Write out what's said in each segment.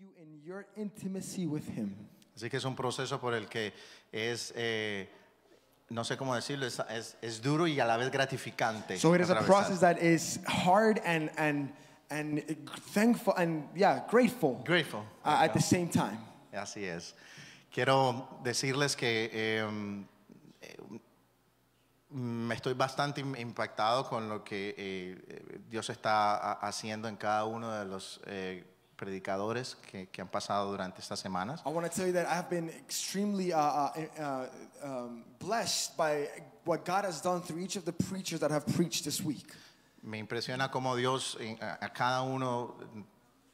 you in your intimacy with him. Así que es un proceso por el que es, eh, no sé cómo decirlo, es, es, duro y a la vez gratificante. So it is a process that is hard and, and, and thankful and, yeah, grateful. Grateful. Uh, at the same time. Así es. Quiero decirles que eh, me estoy bastante impactado con lo que eh, eh Dios está haciendo en cada uno de los eh, predicadores que, han pasado durante estas semanas. Me impresiona cómo Dios a, cada uno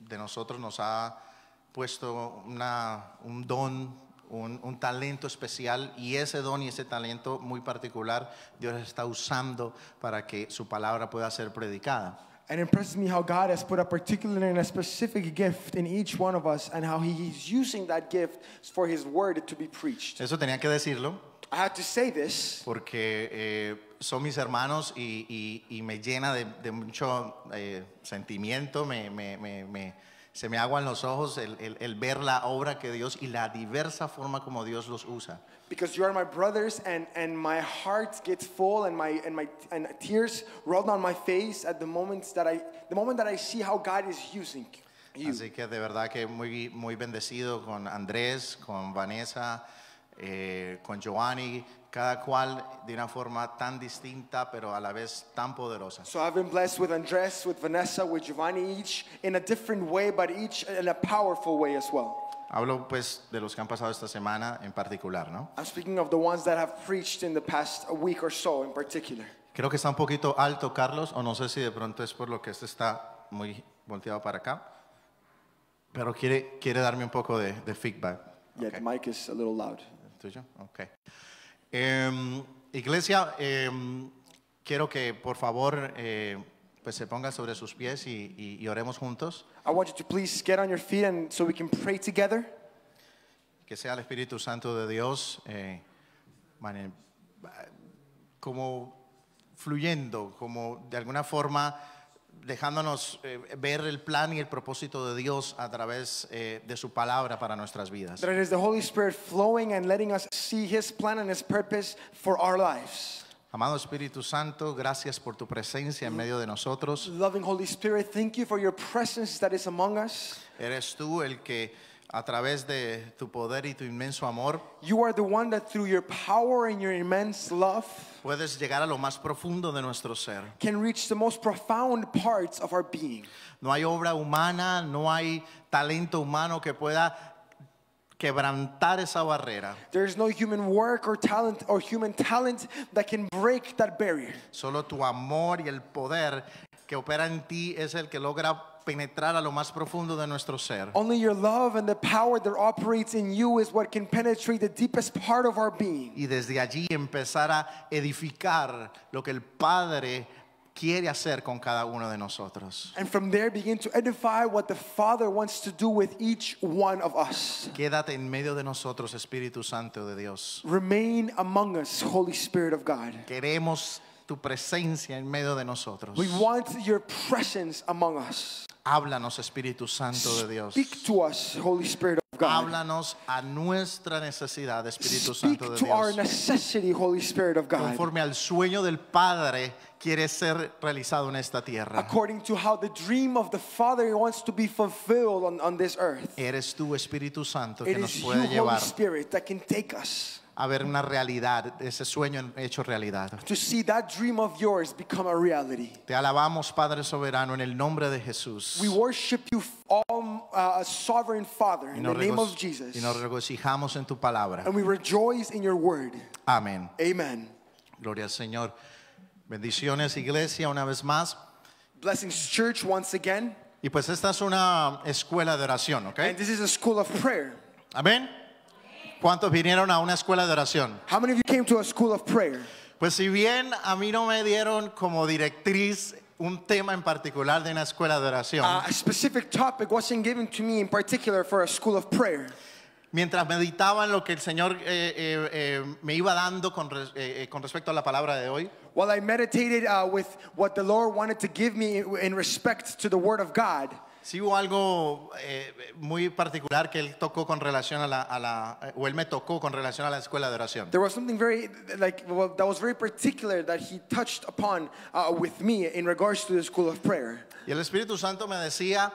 de nosotros nos ha puesto un don un, un, talento especial y ese don y ese talento muy particular Dios está usando para que su palabra pueda ser predicada. And impresses me how God has put a particular and a specific gift in each one of us and how He is using that gift for His word to be preached. Eso tenía que decirlo. I had to say this. Porque eh, son mis hermanos y, y, y me llena de, de mucho eh, sentimiento, me, me, me, me se me aguan los ojos el, el, el, ver la obra que Dios y la diversa forma como Dios los usa. Because you are my brothers and, and my heart gets full and my and my and tears roll down my face at the moments that I the moment that I see how God is using you. Así que de verdad que muy muy bendecido con Andrés, con Vanessa, eh, con Giovanni, cada cual de una forma tan distinta, pero a la vez tan poderosa. So I've been blessed with Andres, with Vanessa, with Giovanni, each in a different way, but each in a powerful way as well. Hablo pues de los que han pasado esta semana en particular, ¿no? I'm speaking of the ones that have preached in the past week or so in particular. Creo que está un poquito alto, Carlos, o no sé si de pronto es por lo que este está muy volteado para acá, pero quiere, quiere darme un poco de, de feedback. Yeah, okay. the mic is a little loud. ¿Tuyo? Okay. Em, iglesia, em, quiero que por favor eh, pues se ponga sobre sus pies y, oremos juntos. Que sea el Espíritu Santo de Dios eh, eh, como fluyendo, como de alguna forma dejándonos eh, ver el plan y el propósito de Dios a través eh, de su palabra para nuestras vidas. That it is the Holy Spirit flowing and letting us see His plan and His purpose for our lives. Amado Espíritu Santo, gracias por tu presencia en medio de nosotros. Loving Holy Spirit, thank you for your presence that is among us. Eres tú el que a través de tu poder y tu inmenso amor. puedes llegar a lo más profundo de nuestro ser. No hay obra humana, no hay talento humano que pueda quebrantar esa barrera. Solo tu amor y el poder que opera en ti es el que logra penetrar a lo más profundo de nuestro ser. Only your love and the power that operates in you is what can penetrate the deepest part of our being. Y desde allí empezar a edificar lo que el Padre quiere hacer con cada uno de nosotros. And from there begin to edify what the Father wants to do with each one of us. Quédate en medio de nosotros, Espíritu Santo de Dios. Remain among us, Holy Spirit of God. Queremos tu presencia en medio de nosotros. We want your presence among us. Háblanos, Espíritu Santo de Dios. Speak to us, Holy Spirit of God. Háblanos a nuestra necesidad, Espíritu Speak Santo de Dios. to Our necessity, Holy Spirit of God. Conforme al sueño del Padre quiere ser realizado en esta tierra. According to how the dream of the Father wants to be fulfilled on, on this earth. Eres tú, Espíritu Santo, It que nos puede you, llevar. Holy Spirit, that can take us a ver una realidad, ese sueño hecho realidad. To see that dream of yours become a reality. Te alabamos, Padre soberano, en el nombre de Jesús. We worship you, all, uh, a sovereign Father, in the name of Jesus. Y nos regocijamos en tu palabra. And we rejoice in your word. Amén. Amen. Gloria al Señor. Bendiciones, iglesia, una vez más. Blessings, church, once again. Y pues esta es una escuela de oración, ¿ok? And this is a school of prayer. Amén. ¿Cuántos vinieron a una escuela de oración? How many of you came to a school of prayer? Pues si bien a mí no me dieron como directriz un tema en particular de una escuela de oración. Uh, a specific topic wasn't given to me in particular for a school of prayer. Mientras meditaba en lo que el Señor eh, eh, eh, me iba dando con, eh, eh, con respecto a la palabra de hoy. While I meditated uh, with what the Lord wanted to give me in respect to the Word of God. Sí hubo algo eh, muy particular que él tocó con relación a la, a la, eh, o él me tocó con relación a la escuela de oración. There was something very, like, well, that was very particular that he touched upon uh, with me in regards to the school of prayer. Y el Espíritu Santo me decía,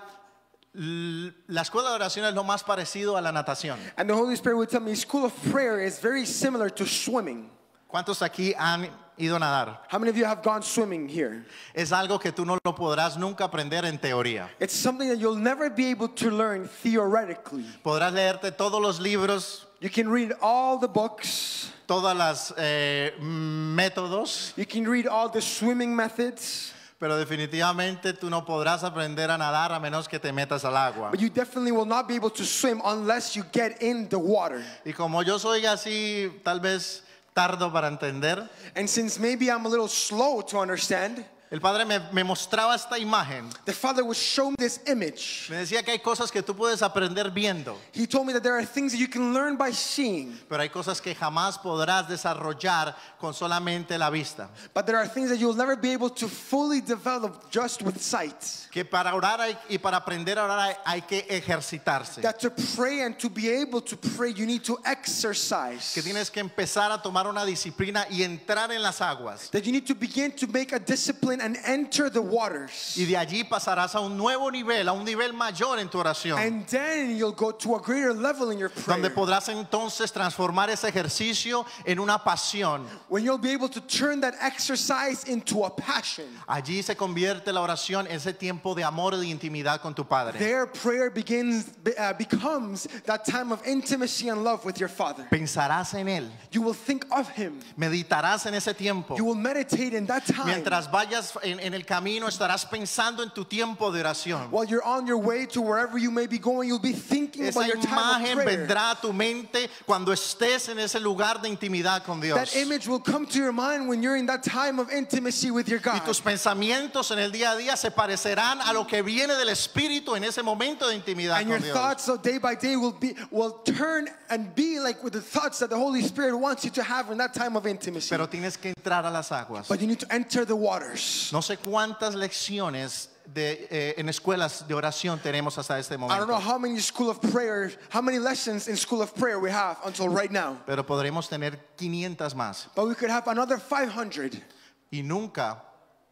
la escuela de oración es lo más parecido a la natación. And the Holy Spirit would tell me, school of prayer is very similar to swimming. ¿Cuántos aquí han ido a nadar? How many of you have gone swimming here? Es algo que tú no lo podrás nunca aprender en teoría. It's something that you'll never be able to learn theoretically. Podrás leerte todos los libros. You can read all the books. Todas las eh, métodos. You can read all the swimming methods. Pero definitivamente tú no podrás aprender a nadar a menos que te metas al agua. But you definitely will not be able to swim unless you get in the water. Y como yo soy así, tal vez tardo para entender. And since maybe I'm a little slow to understand. El padre me, me, mostraba esta imagen. The father would show me this image. Me decía que hay cosas que tú puedes aprender viendo. He told me that there are things that you can learn by seeing. Pero hay cosas que jamás podrás desarrollar con solamente la vista. But there are things that you'll never be able to fully develop just with sight. Que para orar hay, y para aprender a orar hay, hay, que ejercitarse. That to pray and to be able to pray you need to exercise. Que tienes que empezar a tomar una disciplina y entrar en las aguas. That you need to begin to make a discipline and enter the waters. Y de allí pasarás a un nuevo nivel, a un nivel mayor en tu oración. And then you'll go to a greater level in your prayer. Donde podrás entonces transformar ese ejercicio en una pasión. When you'll be able to turn that exercise into a passion. Allí se convierte la oración en ese tiempo de amor y de intimidad con tu padre. There prayer begins uh, becomes that time of intimacy and love with your father. Pensarás en él. You will think of him. Meditarás en ese tiempo. You will meditate in that time. Mientras vayas en, en, el camino, estarás pensando en tu tiempo de oración. While you're on your way to wherever you may be going, you'll be thinking Esa about your time of prayer. vendrá a tu mente cuando estés en ese lugar de intimidad con Dios. That image will come to your mind when you're in that time of intimacy with your God. Y tus pensamientos en el día a día se parecerán a lo que viene del espíritu en ese momento de intimidad and con your thoughts day by day will be will turn and be like with the thoughts that the Holy Spirit wants you to have in that time of intimacy. Pero tienes que entrar a las aguas. But you need to enter the waters. No sé cuántas lecciones de, eh, en escuelas de oración tenemos hasta este momento. I don't know how many school of prayer, how many lessons in school of prayer we have until right now. Pero podremos tener 500 más. But we could have another 500. Y nunca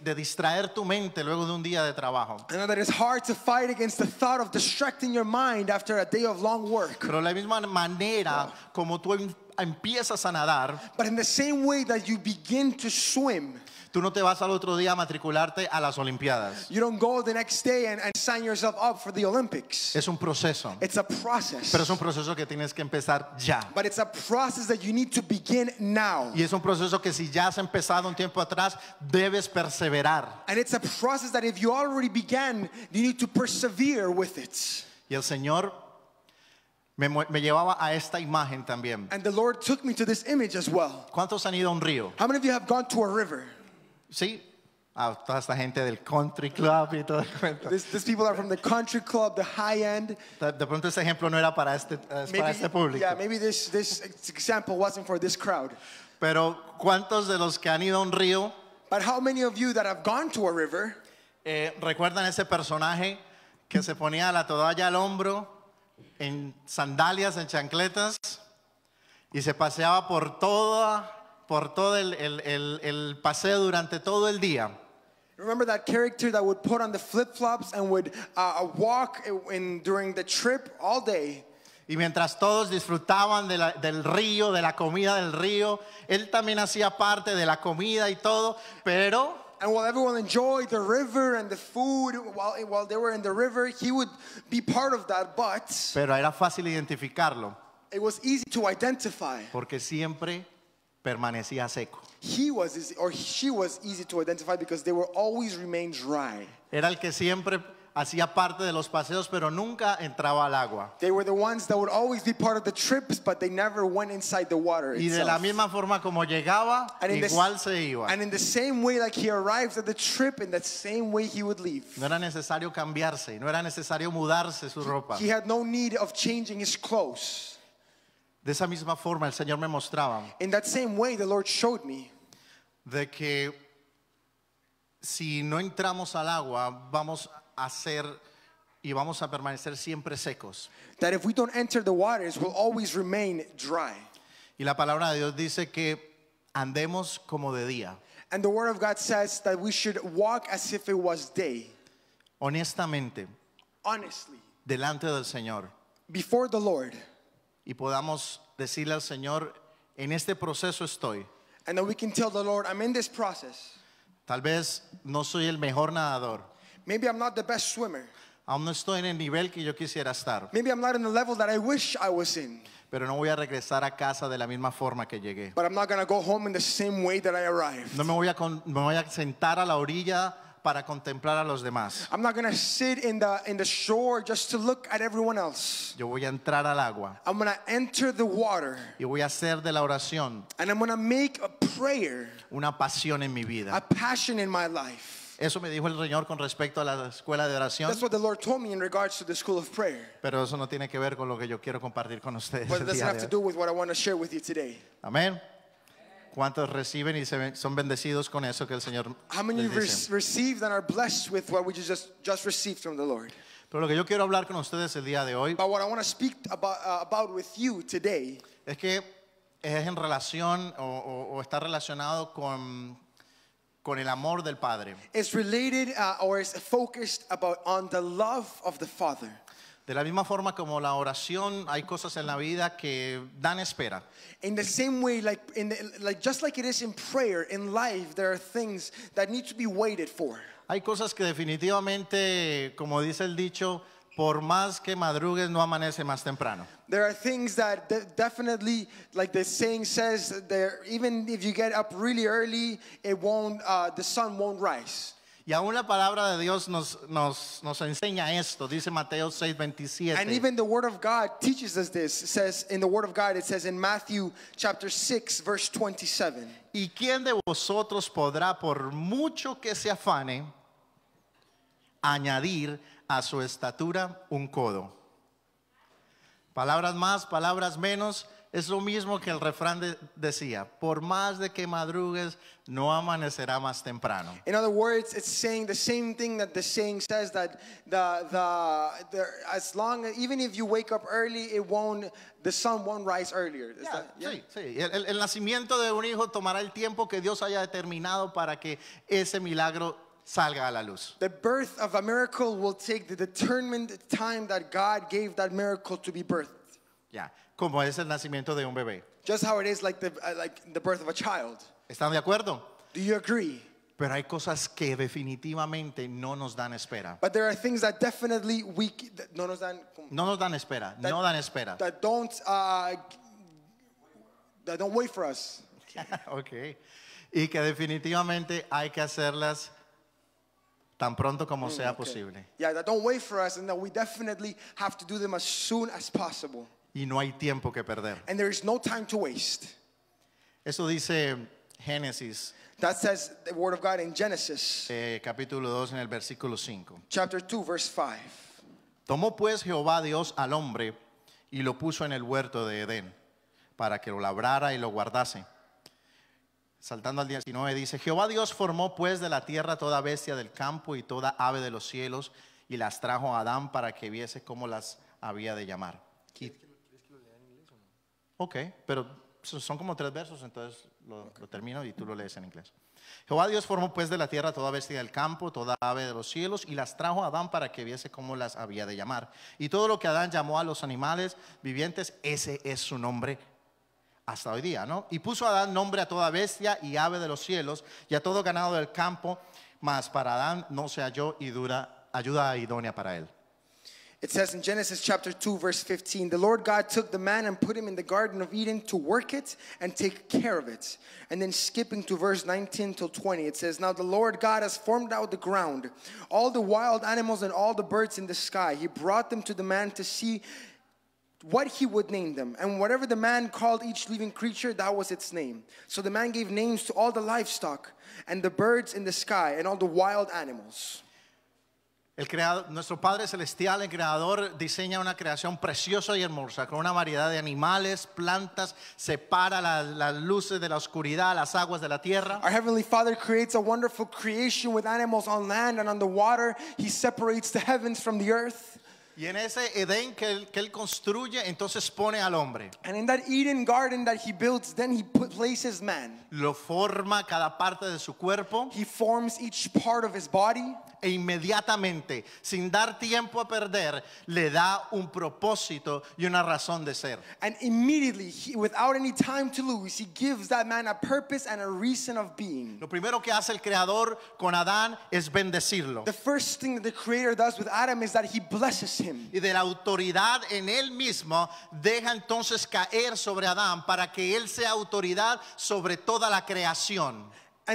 de, distraer tu mente luego de un día de trabajo. that it's hard to fight against the thought of distracting your mind after a day of long work. Pero la misma manera como tú empiezas a nadar, But in the same way that you begin to swim, Tú no te vas al otro día a matricularte a las Olimpiadas. You don't go the next day and, and sign yourself up for the Olympics. Es un proceso. It's a process. Pero es un proceso que tienes que empezar ya. But it's a process that you need to begin now. Y es un proceso que si ya has empezado un tiempo atrás, debes perseverar. And it's a process that if you already began, you need to persevere with it. Y el Señor me, me, llevaba a esta imagen también. And the Lord took me to this image as well. ¿Cuántos han ido a un río? How many of you have gone to a river? Sí, a toda esta gente del country club y todo el cuento. these people are from the country club, the high end. De, de pronto ese ejemplo no era para este, maybe, para este público. Yeah, maybe this, this example wasn't for this crowd. Pero ¿cuántos de los que han ido a un río? Eh, ¿Recuerdan ese personaje que se ponía la toalla al hombro, en sandalias, en chancletas, y se paseaba por toda por todo el, el, el, el paseo durante todo el día. Remember that character that would put on the flip-flops and would uh, uh walk in, during the trip all day. Y mientras todos disfrutaban de la, del río, de la comida del río, él también hacía parte de la comida y todo, pero And while everyone enjoyed the river and the food while, while they were in the river, he would be part of that, but Pero era fácil identificarlo, it was easy to identify porque siempre permanecía seco. He was easy, or she was easy to identify because they were always remained dry. Era el que siempre hacía parte de los paseos, pero nunca entraba al agua. They were the ones that would always be part of the trips, but they never went inside the water Y de la misma forma como llegaba, igual se iba. And in the same way, like he arrived at the trip, in that same way he would leave. No era necesario cambiarse, no era necesario mudarse su ropa. He had no need of changing his clothes. De esa misma forma el Señor me mostraba In that same way, the Lord showed me de que si no entramos al agua vamos a ser y vamos a permanecer siempre secos. that if we don't enter the waters, we'll always remain dry. Y la palabra de Dios dice que andemos como de día. And the Word of God says that we should walk as if it was day, Honestamente, honestly, delante del Señor, before the Lord y podamos decirle al Señor, en este proceso estoy. Tal vez no soy el mejor nadador. Aún no estoy en el nivel que yo quisiera estar. Pero no voy a regresar a casa de la misma forma que llegué. No me voy me voy a sentar a la orilla para contemplar a los demás. I'm not going to sit in the in the shore just to look at everyone else. Yo voy a entrar al agua. I'm going to enter the water. Yo voy a hacer de la oración. And I'm going to make a prayer. Una pasión en mi vida. A passion in my life. Eso me dijo el Señor con respecto a la escuela de oración. That's what the the Lord told me in regards to school of prayer. Pero eso no tiene que ver con lo que yo quiero compartir con ustedes. But it doesn't have to to do with with what I want share you today. Amén. ¿Cuántos reciben y son bendecidos con eso que el Señor les dice? Pero lo que yo quiero hablar con ustedes el día de hoy es que es en relación o, está relacionado con, con el amor del Padre. It's related uh, or is focused about on the love of the Father. De la misma forma como la oración, hay cosas en la vida que dan espera. In the same way, like, in the, like just like it is in prayer, in life, there are things that need to be waited for. Hay cosas que definitivamente, como dice el dicho, por más que madrugues no amanece más temprano. There are things that de definitely, like the saying says, there even if you get up really early, it won't, uh, the sun won't rise. Y aún la palabra de Dios nos, nos, nos enseña esto, dice Mateo 6, 27. And even the word of God teaches us this. says in the word of God, it says in Matthew chapter 6, verse 27. ¿Y quién de vosotros podrá, por mucho que se afane, añadir a su estatura un codo? Palabras más, palabras menos. Es lo mismo que el refrán decía, por más de que madrugues, no amanecerá más temprano. In other words, it's saying the same thing that the saying says that the, the, the as long even if you wake up early, it won't the sun won't rise earlier. yeah, yeah? Sí, sí. El, nacimiento de un hijo tomará el tiempo que Dios haya determinado para que ese milagro salga a la luz. The birth of a miracle will take the determined time that God gave that miracle to be birthed. Yeah como es el nacimiento de un bebé. Just how it is like the, uh, like the birth of a child. ¿Están de acuerdo? Do you agree? Pero hay cosas que definitivamente no nos dan espera. But there are things that definitely we that no nos dan no nos dan espera, that, no dan espera. That don't uh, that don't wait for us. okay. Y que definitivamente hay que hacerlas tan pronto como mm, sea okay. posible. Yeah, that don't wait for us and that we definitely have to do them as soon as possible. Y no hay tiempo que perder. Eso dice Génesis. That says word of God eh, capítulo 2 en el versículo 5. Chapter 2 verse 5. Tomó pues Jehová Dios al hombre y lo puso en el huerto de Edén para que lo labrara y lo guardase. Saltando al 19 dice, Jehová Dios formó pues de la tierra toda bestia del campo y toda ave de los cielos y las trajo a Adán para que viese cómo las había de llamar. Ok, pero son como tres versos, entonces lo, termino y tú lo lees en inglés. Jehová Dios formó pues de la tierra toda bestia del campo, toda ave de los cielos, y las trajo a Adán para que viese cómo las había de llamar. Y todo lo que Adán llamó a los animales vivientes, ese es su nombre hasta hoy día, ¿no? Y puso a Adán nombre a toda bestia y ave de los cielos y a todo ganado del campo, mas para Adán no se halló y dura ayuda idónea para él. It says in Genesis chapter 2, verse 15 The Lord God took the man and put him in the Garden of Eden to work it and take care of it. And then skipping to verse 19 till 20, it says, Now the Lord God has formed out the ground, all the wild animals and all the birds in the sky. He brought them to the man to see what he would name them. And whatever the man called each living creature, that was its name. So the man gave names to all the livestock and the birds in the sky and all the wild animals. nuestro Padre Celestial, el Creador, diseña una creación preciosa y hermosa, con una variedad de animales, plantas, separa las, luces de la oscuridad, las aguas de la tierra. Our Heavenly Father creates a wonderful creation with animals on land and on the water. He separates the heavens from the earth. Y en ese Edén que él, que él construye, entonces pone al hombre. And in that Eden garden that he builds, then he put, places man. Lo forma cada parte de su cuerpo. He forms each part of his body. E inmediatamente, sin dar tiempo a perder, le da un propósito y una razón de ser. And immediately, he, without any time to lose, he gives that man a purpose and a reason of being. Lo primero que hace el creador con Adán es bendecirlo. The first thing that the creator does with Adam is that he blesses him. y de la autoridad en él mismo, deja entonces caer sobre Adán para que él sea autoridad sobre toda la creación. Y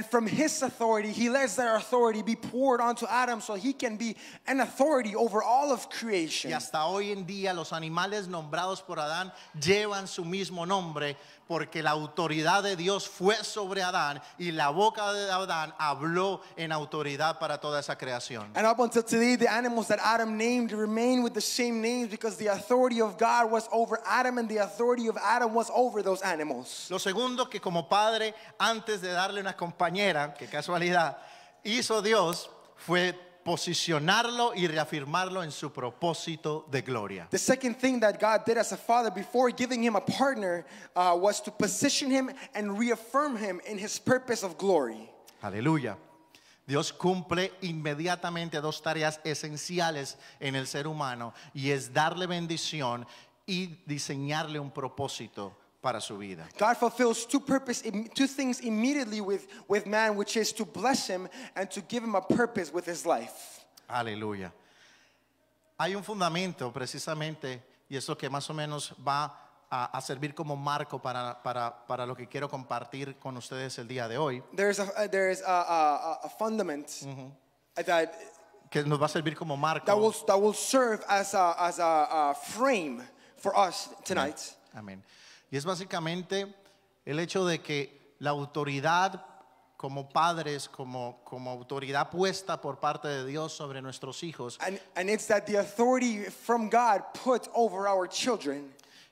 hasta hoy en día los animales nombrados por Adán llevan su mismo nombre porque la autoridad de Dios fue sobre Adán y la boca de Adán habló en autoridad para toda esa creación. And up until today, the animals that Adam named remain with the same names because the authority of God was over Adam and the authority of Adam was over those animals. Lo segundo que como padre, antes de darle una compañera, qué casualidad, hizo Dios fue posicionarlo y reafirmarlo en su propósito de gloria. The second thing that God did as a father before giving him a partner uh, was to position him and reaffirm him in his purpose of glory. Aleluya. Dios cumple inmediatamente dos tareas esenciales en el ser humano y es darle bendición y diseñarle un propósito para su vida. God fulfills two purpose, two things immediately with, with man, which is to bless him and to give him a purpose with his life. Aleluya. Hay un fundamento precisamente y eso que más o menos va a, a, servir como marco para, para, para, lo que quiero compartir con ustedes el día de hoy. is a, there's a, a fundament that, que nos va a servir como marco. That will, that will serve as a, as frame for us tonight. Amen. Y es básicamente el hecho de que la autoridad como padres, como, como autoridad puesta por parte de Dios sobre nuestros hijos.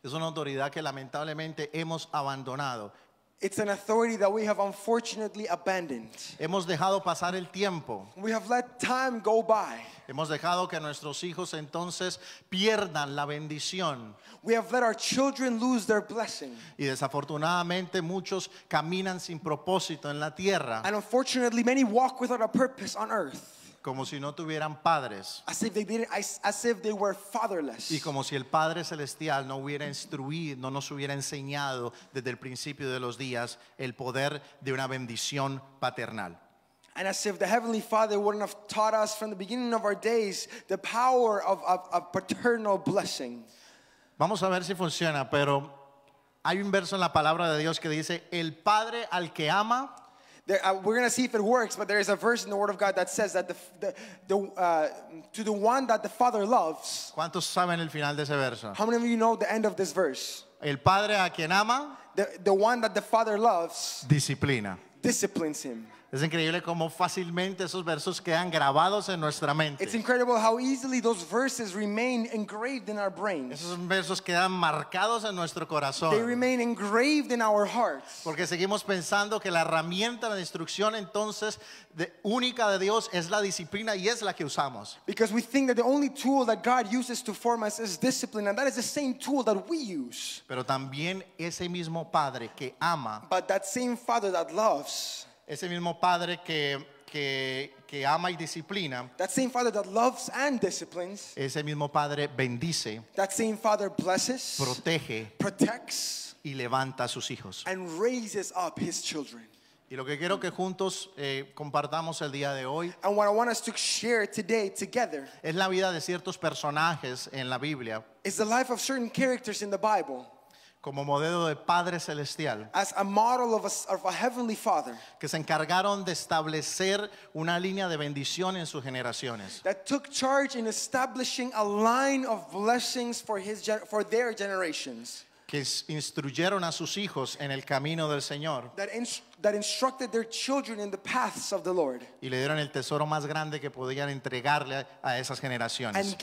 Es una autoridad que lamentablemente hemos abandonado. It's an authority that we have unfortunately abandoned. Hemos dejado pasar el tiempo. We have let time go by. Hemos dejado que nuestros hijos entonces pierdan la bendición. We have let our children lose their blessing. Y desafortunadamente muchos caminan sin propósito en la tierra. And unfortunately many walk without a purpose on earth. como si no tuvieran padres y como si el Padre Celestial no hubiera instruido, no nos hubiera enseñado desde el principio de los días el poder de una bendición paternal. Vamos a ver si funciona, pero hay un verso en la palabra de Dios que dice, el Padre al que ama There, uh, we're going to see if it works, but there is a verse in the Word of God that says that the, the, the, uh, to the one that the Father loves. ¿Cuántos saben el final de ese verso? How many of you know the end of this verse? El padre a quien ama. The, the one that the Father loves. Disciplina. Disciplines him. Es increíble cómo fácilmente esos versos quedan grabados en nuestra mente. It's incredible how easily those verses remain engraved in our brains. Esos versos quedan marcados en nuestro corazón. They remain engraved in our hearts. Porque seguimos pensando que la herramienta de instrucción entonces de, única de Dios es la disciplina y es la que usamos. Because we think that the only tool that God uses to form us is discipline and that is the same tool that we use. Pero también ese mismo padre que ama. But that same father that loves ese mismo padre que, que, que ama y disciplina, That same Father that loves and disciplines, ese mismo padre bendice, that same Father blesses, protege protects, y levanta a sus hijos. and raises up his children. Y lo que quiero que juntos eh, compartamos el día de hoy And what I want us to share today together es la vida de ciertos personajes en la Biblia is the life of certain characters in the Bible como modelo de Padre Celestial, que se encargaron de establecer una línea de bendición en sus generaciones. que instruyeron a sus hijos en el camino del Señor y le dieron el tesoro más grande que podían entregarle a esas generaciones.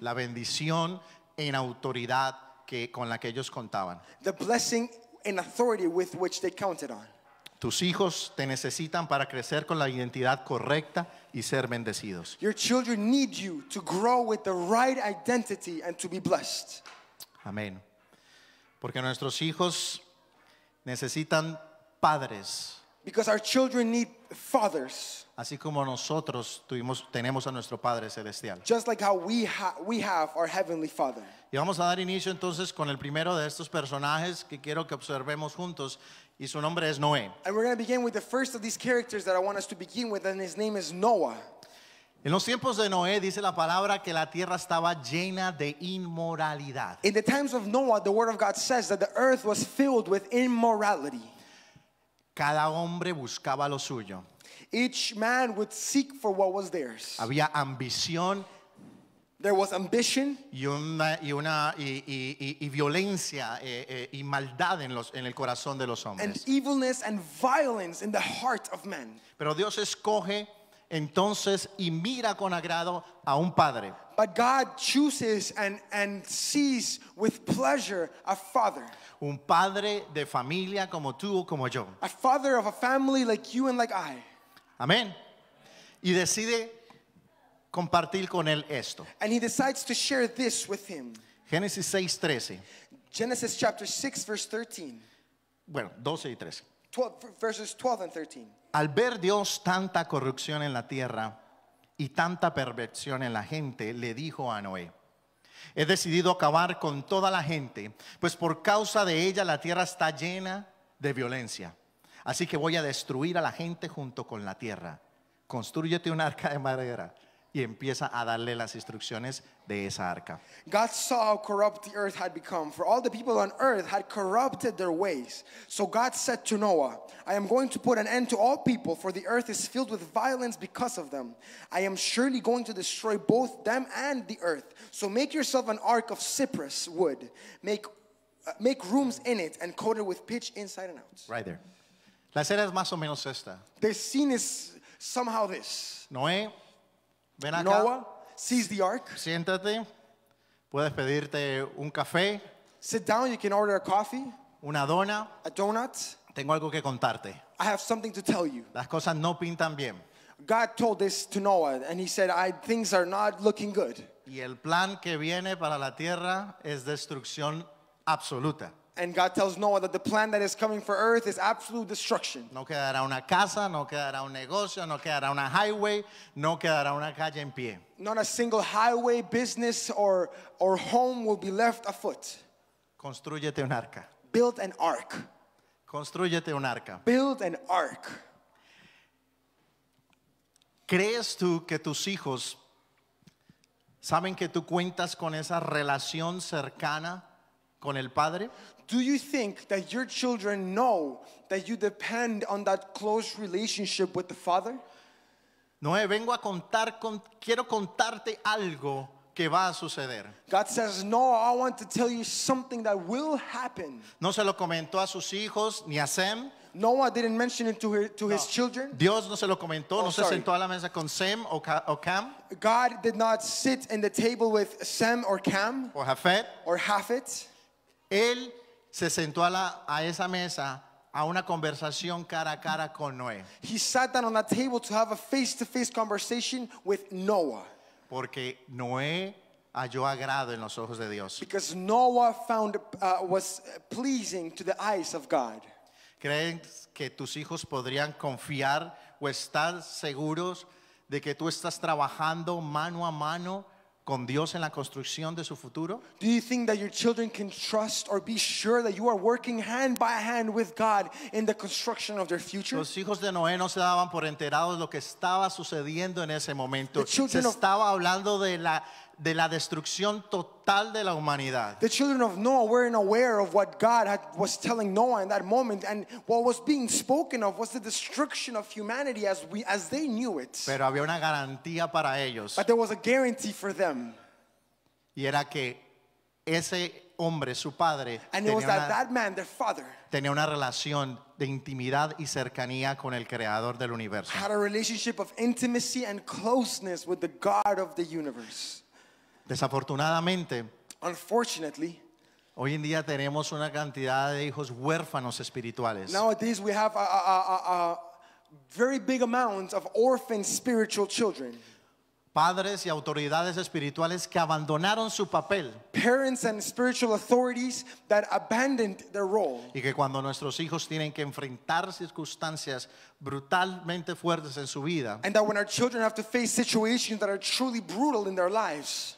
la bendición en autoridad que, con la que ellos contaban. Tus hijos te necesitan para crecer con la identidad correcta y ser bendecidos. Amén. Porque nuestros hijos necesitan padres Because our children need fathers. Así como nosotros tuvimos, tenemos a nuestro Padre Celestial. Just like how we, ha we have our Heavenly Father. Y vamos a dar inicio entonces con el primero de estos personajes que quiero que observemos juntos y su nombre es Noé. And we're going to begin with the first of these characters that I want us to begin with and his name is Noah. En los tiempos de Noé dice la palabra que la tierra estaba llena de inmoralidad. In the times of Noah the word of God says that the earth was filled with immorality. Cada hombre buscaba lo suyo. Each man would seek for what was theirs. Había ambición There was ambition. Y una, y, una, y, y, y violencia eh, eh, y maldad en, los, en el corazón de los hombres. And evilness and violence in the heart of men. Pero Dios escoge entonces y mira con agrado a un padre. But God chooses and, and sees with pleasure a father. Un padre de familia como tú o como yo. A father of a family like you and like I. Amén. Y decide compartir con él esto. And he decides to share this with him. Génesis 6:13. Genesis chapter 6 verse 13. Bueno, 12 y 13. Al ver Dios tanta corrupción en la tierra y tanta perversión en la gente, le dijo a Noé, he decidido acabar con toda la gente, pues por causa de ella la tierra está llena de violencia. Así que voy a destruir a la gente junto con la tierra. Constrúyete un arca de madera y empieza a darle las instrucciones de esa arca. God saw how corrupt the earth had become, for all the people on earth had corrupted their ways. So God said to Noah, I am going to put an end to all people, for the earth is filled with violence because of them. I am surely going to destroy both them and the earth. So make yourself an ark of cypress wood. Make uh, make rooms in it and coat it with pitch inside and out. Right there. La escena es más o menos esta. The scene is somehow this. Noé Ven acá. Noah sees the ark. Siéntate. Puedes pedirte un café, Sit down, you can order a coffee, una dona. a donut. Tengo algo que contarte. I have something to tell you. Las cosas no pintan bien. God told this to Noah, and he said, I, Things are not looking good. Y el plan que viene para la tierra es destrucción absoluta. And God tells Noah that the plan that is coming for earth is absolute destruction. No quedará una casa, no quedará un negocio, no quedará una highway, no quedará una calle en pie. Not a single highway, business, or, or home will be left afoot. Construyete un arca. Build an ark. Construyete un arca. Build an ark. ¿Crees tú que tus hijos saben que tú cuentas con esa relación cercana? con el Padre? Do you think that your children know that you depend on that close relationship with the Father? Noé, vengo a contar con, quiero contarte algo que va a suceder. God says, "No, I want to tell you something that will happen." No se lo comentó a sus hijos ni a Sem. Noah didn't mention it to, to no. his children. Dios no se lo comentó, oh, no sorry. se sentó a la mesa con Sem o, Cam. God did not sit in the table with Sem or Cam. Or Hafet. Or Hafet. Él se sentó a, esa mesa a una conversación cara a cara con Noé. Porque Noé halló agrado en los ojos de Dios. Because ¿Crees que tus hijos podrían confiar o estar seguros de que tú estás trabajando mano a mano con Dios en la construcción de su futuro? Do you think that your children can trust or be sure that you are working hand by hand with God in the construction of their future? Los hijos de Noé no se daban por enterados de lo que estaba sucediendo en ese momento. Se estaba hablando de la de la destrucción total de la humanidad. The children of Noah weren't aware of what God had, was telling Noah in that moment, and what was being spoken of was the destruction of humanity as we as they knew it. Pero había una garantía para ellos. But there was a guarantee for them. Y era que ese hombre, su padre, and tenía, una, that man, their father, tenía una relación de intimidad y cercanía con el creador del universo. Had a relationship of intimacy and closeness with the God of the universe. Desafortunadamente, hoy en día tenemos una cantidad de hijos huérfanos espirituales. spiritual children. Padres y autoridades espirituales que abandonaron su papel. Parents and spiritual authorities that abandoned their role. Y que cuando nuestros hijos tienen que enfrentar circunstancias brutalmente fuertes en su vida.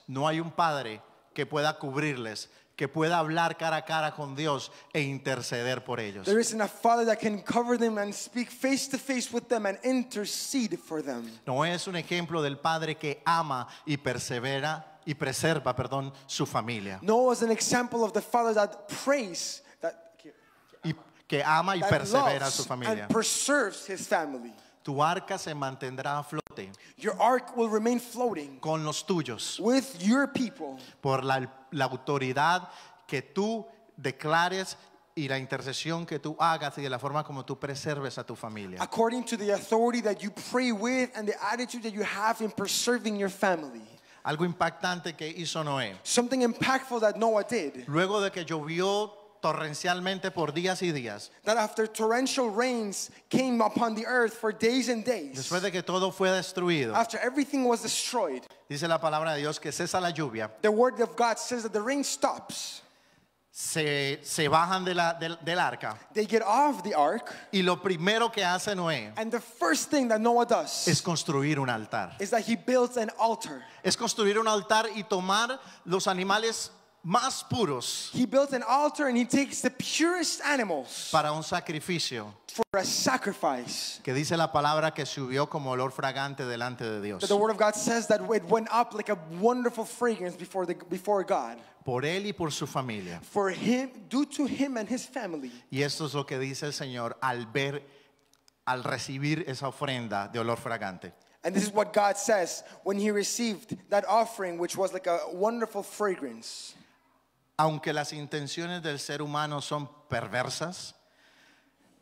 No hay un padre que pueda cubrirles que pueda hablar cara a cara con Dios e interceder por ellos. There isn't a father that can cover them and speak face to face with them and intercede for them. No es un ejemplo del padre que ama y persevera y preserva, perdón, su familia. No is an example of the father that prays that y, que ama y persevera a su familia. And preserves his family. Tu arca se mantendrá a flote. flote your ark will remain floating con los tuyos with your people. por la, la autoridad que tú declares y la intercesión que tú hagas y de la forma como tú preserves a tu familia. According to the authority that you pray with and the attitude that you have in preserving your family. Algo impactante que hizo Noé. Something impactful that Noah did. Luego de que llovió torrencialmente por días y días. That after torrential rains came upon the earth for days and days. Después de que todo fue destruido. After everything was destroyed. Dice la palabra de Dios que cesa la lluvia. The word of God says that the rain stops. Se, se bajan de la, del arca. They get off the ark. Y lo primero que hace Noé And the first thing that Noah does es construir un altar. Is that he builds an altar. Es construir un altar y tomar los animales más puros. He built an altar and he takes the purest animals para un sacrificio. For a sacrifice. Que dice la palabra que subió como olor fragante delante de Dios. the word of God says that it went up like a wonderful fragrance before the before God. Por él y por su familia. For him, due to him and his family. Y esto es lo que dice el Señor al ver al recibir esa ofrenda de olor fragante. And this is what God says when he received that offering, which was like a wonderful fragrance. aunque las intenciones del ser humano son perversas,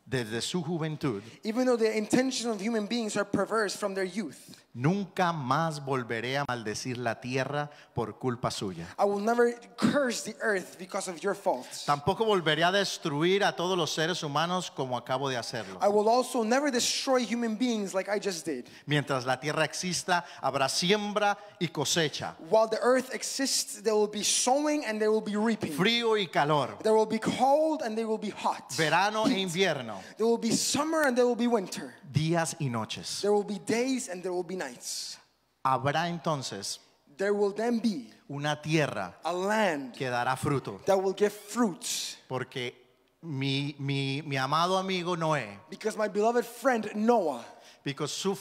desde su juventud, even though the intentions of human beings are perverse from their youth, nunca más volveré a maldecir la tierra por culpa suya. I will never curse the earth because of your faults. Tampoco volveré a destruir a todos los seres humanos como acabo de hacerlo. I will also never destroy human beings like I just did. Mientras la tierra exista, habrá siembra y cosecha. While the earth exists, there will be sowing and there will be reaping. Frío y calor. There will be cold and there will be hot. Verano e invierno. There will be summer and there will be winter. Días y noches. There will be days and there will be nights. Habrá entonces there will then be una tierra a land que dará fruto. That will give fruits. Porque mi, mi, mi amado amigo Noé Because my beloved friend Noah Because su,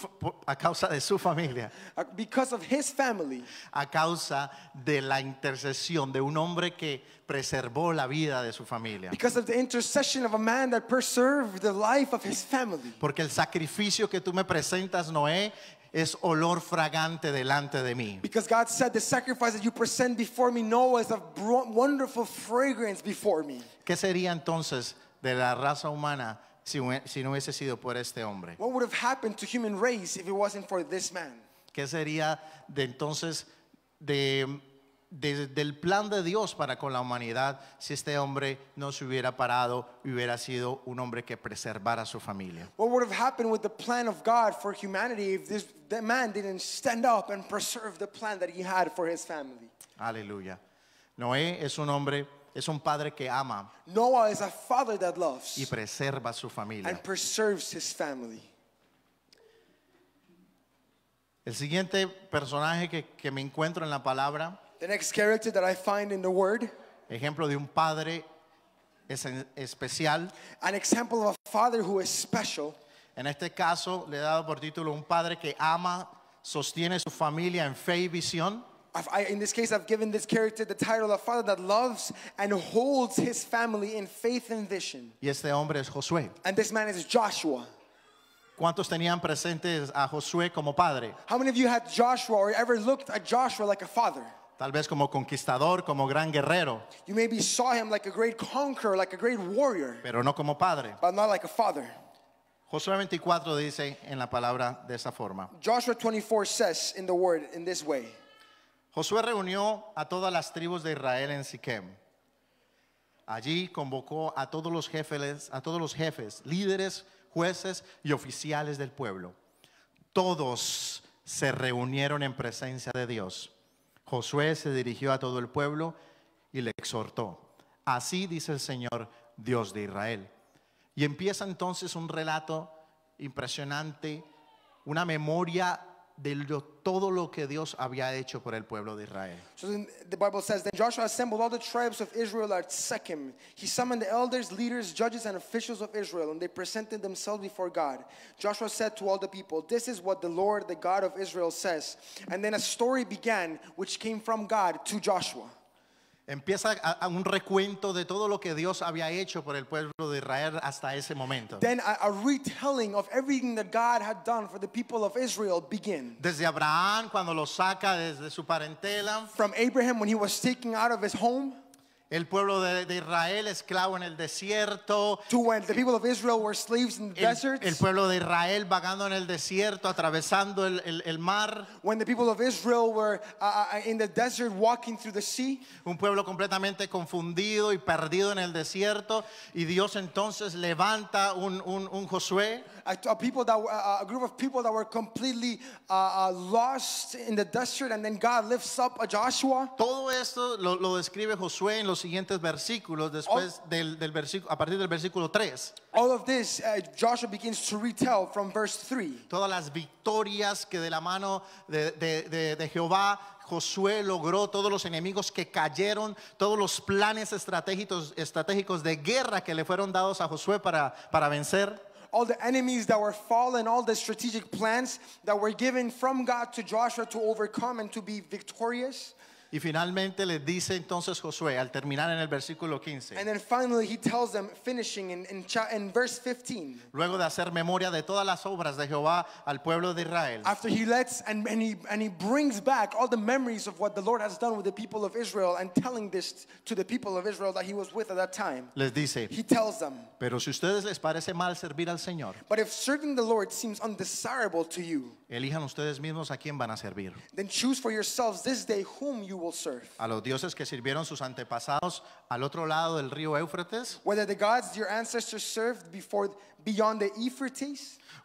a causa de su familia. Because of his family. A causa de la intercesión de un hombre que preservó la vida de su familia. Because of the intercession of a man that preserved the life of his family. Porque el sacrificio que tú me presentas, Noé, es olor fragante delante de mí. Because God said the sacrifice that you present before me, Noah, is a wonderful fragrance before me. ¿Qué sería entonces de la raza humana? si, no hubiese sido por este hombre? ¿Qué sería de entonces de, del plan de Dios para con la humanidad si este hombre no se hubiera parado y hubiera sido un hombre que preservara su familia? plan plan Aleluya. Noé es un hombre es un padre que ama. y preserva su familia. El siguiente personaje que, que me encuentro en la palabra, ejemplo de un padre es especial, an father who special. en este caso le he dado por título un padre que ama, sostiene su familia en fe y visión. I, in this case, I've given this character the title of father that loves and holds his family in faith and vision. Y este hombre es Josué. And this man is Joshua. ¿Cuántos tenían presentes a Josué como padre? How many of you had Joshua or ever looked at Joshua like a father? Tal vez como conquistador, como gran guerrero. You maybe saw him like a great conqueror, like a great warrior. Pero no como padre. But not like a father. Josué 24 dice en la palabra de esa forma. Joshua 24 says in the word in this way. Josué reunió a todas las tribus de Israel en Siquem. Allí convocó a todos los jefes, a todos los jefes, líderes, jueces y oficiales del pueblo. Todos se reunieron en presencia de Dios. Josué se dirigió a todo el pueblo y le exhortó. Así dice el Señor, Dios de Israel. Y empieza entonces un relato impresionante, una memoria de lo, todo lo que Dios había hecho por el pueblo de Israel. So then the Bible says, Then Joshua assembled all the tribes of Israel at Shechem. He summoned the elders, leaders, judges, and officials of Israel, and they presented themselves before God. Joshua said to all the people, This is what the Lord, the God of Israel, says. And then a story began which came from God to Joshua. Empieza a, a un recuento de todo lo que Dios había hecho por el pueblo de Israel hasta ese momento. Then a, a retelling of everything that God had done for the people of Israel begin. Desde Abraham cuando lo saca desde su parentela. From Abraham when he was taken out of his home. El pueblo de, Israel esclavo en el desierto. el, pueblo de Israel vagando en el desierto, atravesando el, mar. Un pueblo completamente confundido y perdido en el desierto y Dios entonces levanta un, un Josué a, people that were, a group of people that were completely uh, uh, lost in the desert, and then God lifts up a Joshua. Todo esto lo, lo describe Josué en los siguientes versículos, después all, del, del versículo, a partir del versículo 3. All of this, uh, Joshua begins to retell from verse 3. Todas las victorias que de la mano de, de, de, de Jehová Josué logró todos los enemigos que cayeron, todos los planes estratégicos, estratégicos de guerra que le fueron dados a Josué para, para vencer. all the enemies that were fallen, all the strategic plans that were given from God to Joshua to overcome and to be victorious. Y finalmente les dice entonces Josué al terminar en el versículo 15. And then finally he tells them, finishing in, in, in verse 15. Luego de hacer memoria de todas las obras de Jehová al pueblo de Israel. After he lets and, and, he, and he brings back all the memories of what the Lord has done with the people of Israel and telling this to the people of Israel that he was with at that time. Les dice. He tells them. Pero si ustedes les parece mal servir al Señor. But if serving the Lord seems undesirable to you. Elijan ustedes mismos a quién van a servir. A los dioses que sirvieron sus antepasados al otro lado del río Éufrates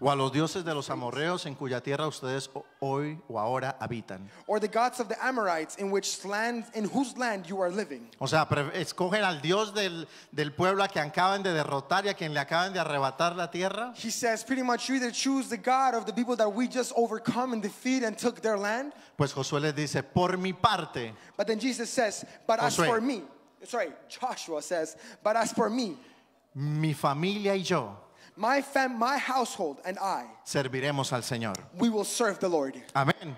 o a los dioses de los amorreos en cuya tierra ustedes hoy o ahora habitan. or the gods of the Amorites in which land in whose land you are living. O sea, escogen al dios del, del pueblo a quien acaban de derrotar y a quien le acaban de arrebatar la tierra. He says pretty much you either choose the God of the people that we just overcome and defeat and took their land, Pues Josué les dice, por mi parte, but then Jesus says, but as Josué. for me, sorry, Joshua says, but as for me, mi familia y yo My household and I serviremos al Señor. Amén.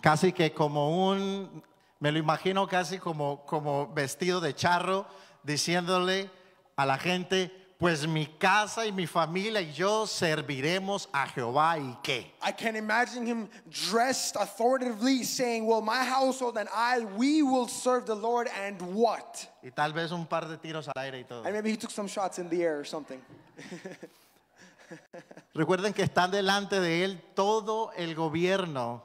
Casi que como un, me lo imagino casi como, como vestido de charro, diciéndole a la gente, pues mi casa y mi familia y yo serviremos a Jehová y qué. I can imagine him dressed authoritatively saying, "Well, my household and I we will serve the Lord and what?" Y tal vez un par de tiros al aire y todo. And maybe he took some shots in the air or something. Recuerden que están delante de él todo el gobierno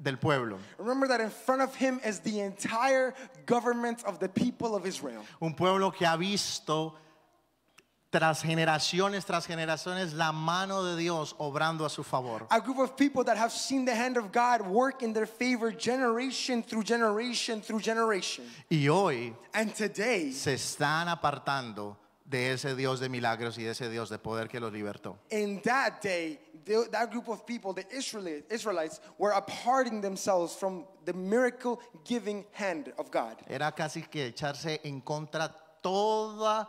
del pueblo. Remember that in front of him is the entire government of the people of Israel. Un pueblo que ha visto tras generaciones tras generaciones la mano de Dios obrando a su favor. A group of people that have seen the hand of God work in their favor generation through generation through generation. Y hoy And today, se están apartando de ese Dios de milagros y de ese Dios de poder que los libertó. In that day, the, that group of people, the Israelites, Israelites, were aparting themselves from the miracle-giving hand of God. Era casi que echarse en contra toda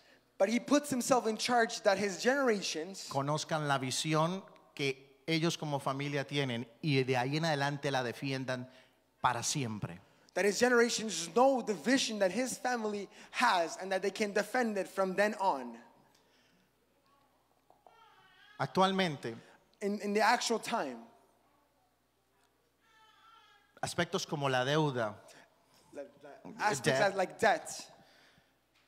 But he puts himself in charge that his generations conozcan la visión que ellos como familia tienen y de ahí en adelante la defiendan para siempre. That his generations know the vision that his family has and that they can defend it from then on. Actualmente, in, in the actual time, aspectos como la deuda, aspects debt, like debt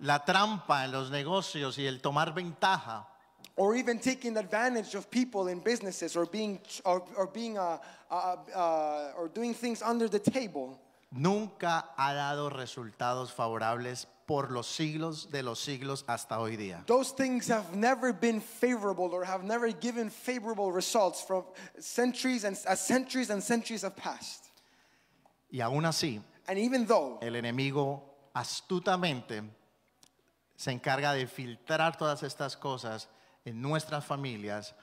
la trampa en los negocios y el tomar ventaja. Or even taking advantage of people in businesses or being, or, or being a, uh, uh, uh, or doing things under the table. Nunca ha dado resultados favorables por los siglos de los siglos hasta hoy día. Those things have never been favorable or have never given favorable results from centuries and centuries and centuries have passed. Y aún así, and even though, el enemigo astutamente se encarga de filtrar todas estas cosas en nuestras familias,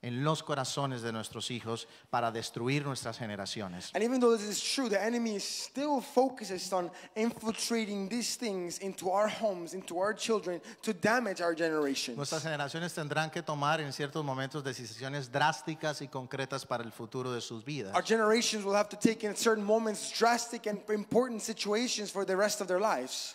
en los corazones de nuestros hijos para destruir nuestras generaciones. And even though this is true, the enemy still focuses on infiltrating these things into our homes, into our children, to damage our generations. Nuestras generaciones tendrán que tomar en ciertos momentos decisiones drásticas y concretas para el futuro de sus vidas. Our generations will have to take in certain moments drastic and important situations for the rest of their lives.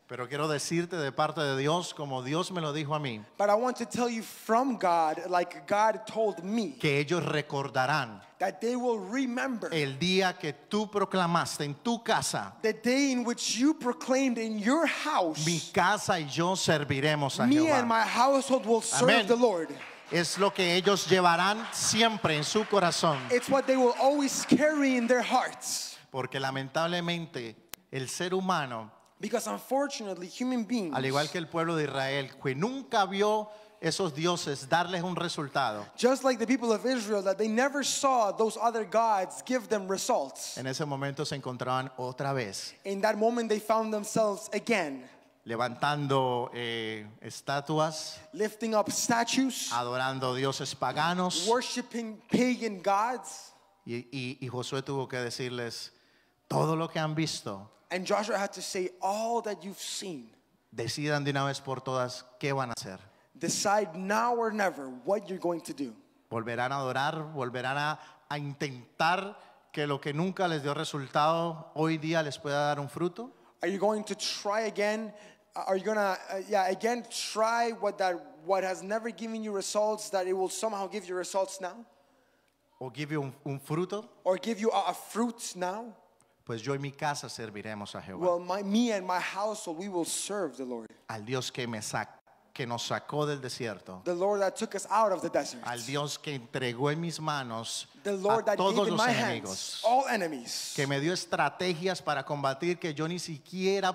Pero quiero decirte de parte de Dios como Dios me lo dijo a mí. Que ellos recordarán el día que tú proclamaste en tu casa. Mi casa y yo serviremos a Señor. Es lo que ellos llevarán siempre en su corazón. Porque lamentablemente el ser humano Because unfortunately, human beings, al igual que el pueblo de Israel, que nunca vio esos dioses darles un resultado. Just like the people of Israel that they never saw those other gods give them results. En ese momento se encontraban otra vez. In that moment they found themselves again. Levantando eh, estatuas, lifting up statues, adorando dioses paganos, worshiping pagan gods. Y, y, y Josué tuvo que decirles todo lo que han visto And Joshua had to say all that you've seen. Decidan de una vez por todas qué van a hacer. Decide now or never what you're going to do. Volverán a adorar, volverán a, a intentar que lo que nunca les dio resultado hoy día les pueda dar un fruto. Are you going to try again? Uh, are you gonna, uh, yeah, again try what that what has never given you results that it will somehow give you results now? Or give you un, un fruto? Or give you a, a fruit now? Pues yo y mi casa serviremos a Jehová. Well, me we will serve the Lord. Al Dios que me que nos sacó del desierto. The Lord that took us out of the desert. Al Dios que entregó en mis manos the Lord a todos that los enemigos. Que me dio estrategias para combatir que yo ni siquiera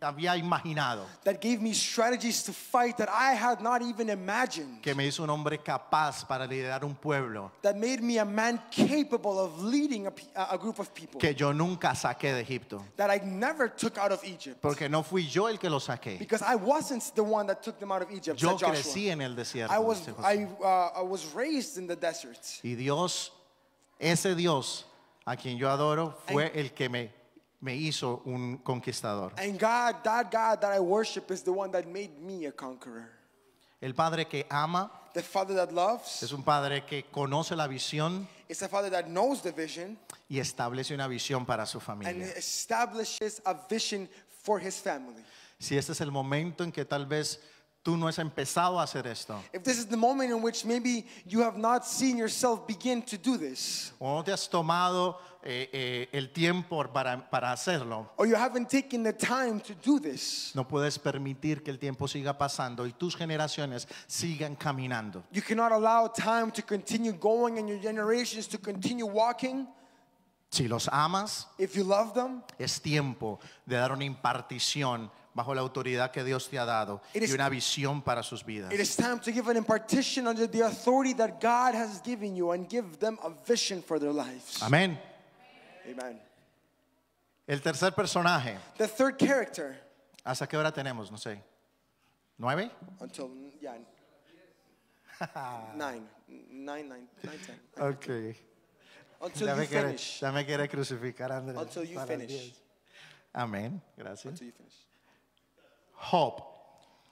había imaginado. That gave me strategies to fight that I had not even imagined. Que me hizo un hombre capaz para liderar un pueblo. That made me a man capable of leading a, a group of people. Que yo nunca saqué de Egipto. That I never took out of Egypt. Porque no fui yo el que lo saqué. Because I wasn't the one that took them out of Egypt. Yo crecí en el desierto. I was, I, uh, I was raised in the desert. Y Dios, ese Dios a quien yo adoro, fue And el que me me hizo un conquistador. And God, that God that I worship is the one that made me a conqueror. El padre que ama the father that loves es un padre que conoce la visión is a father that knows the vision y establece una visión para su familia. And establishes a vision for his family. Si este es el momento en que tal vez Tú no has empezado a hacer esto. If this is the moment in which maybe you have not seen yourself begin to do this, O no te has tomado eh, eh, el tiempo para, para hacerlo. or you haven't taken the time to do this, No puedes permitir que el tiempo siga pasando y tus generaciones sigan caminando. you cannot allow time to continue going and your generations to continue walking. Si los amas, If you love them, es tiempo de dar una impartición bajo la autoridad que Dios te ha dado y una visión para sus vidas. Amén. El tercer personaje, third character, ¿hasta qué hora tenemos? No sé. ¿Nueve? until, nine, nine, nine, ten. Ok. Ya me quiere, crucificar, Until you Amén. Gracias.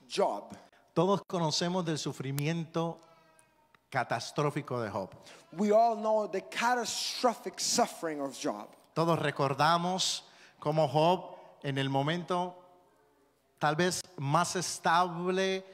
Job. Todos conocemos del sufrimiento catastrófico de Job. We all know the catastrophic suffering of Job. Todos recordamos cómo Job en el momento tal vez más estable,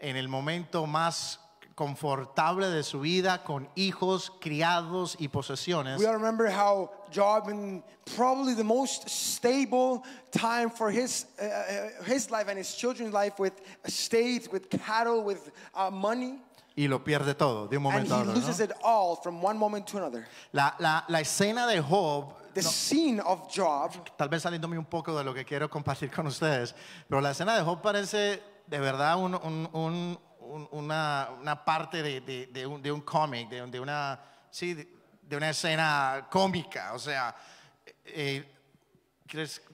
en el momento más confortable de su vida con hijos, criados y posesiones. We all remember how job in probably the most stable time for his, uh, uh, his life and his children's life with estate, with cattle, with uh, money. y lo pierde todo de un momento And a otro. ¿no? La, la, la, escena de Job. The scene of Job. Tal vez saliéndome un poco de lo que quiero compartir con ustedes, pero la escena de Job parece de verdad un, un, un, una, una, parte de, de, de un, de cómic, de, de una. Sí, de una escena cómica, o sea, eh,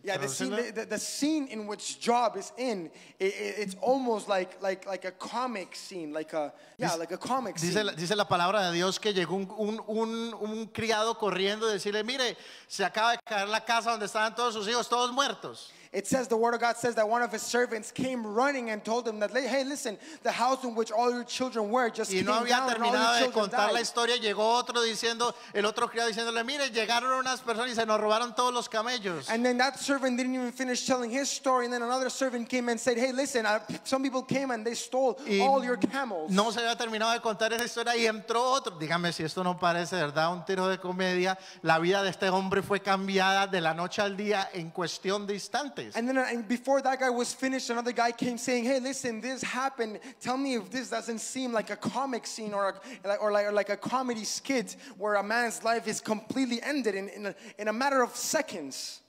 yeah, the scene, the, the, scene in which Job is in, it, it's almost like, like, like a comic scene, like a, yeah, dice, like a comic La, dice la palabra de Dios que llegó un, un, un, un criado corriendo y decirle, mire, se acaba de caer la casa donde estaban todos sus hijos, todos muertos. It says the word of God says that one of his servants came running and told him that, hey, listen, the house in which all your children were just y no came había down terminado and all de contar la historia, llegó otro diciendo, el otro criado diciéndole, mire, llegaron unas personas y se nos robaron todos los camellos. And then that servant didn't even finish telling his story, and then another servant came and said, hey, listen, uh, some people came and they stole all your camels. No se había terminado de contar esa historia y entró otro. Dígame si esto no parece, ¿verdad? Un tiro de comedia. La vida de este hombre fue cambiada de la noche al día en cuestión de instantes. antes. And then uh, and before that guy was finished, another guy came saying, "Hey, listen, this happened. Tell me if this doesn't seem like a comic scene or a, or like or like a comedy skit where a man's life is completely ended in in a, in a matter of seconds."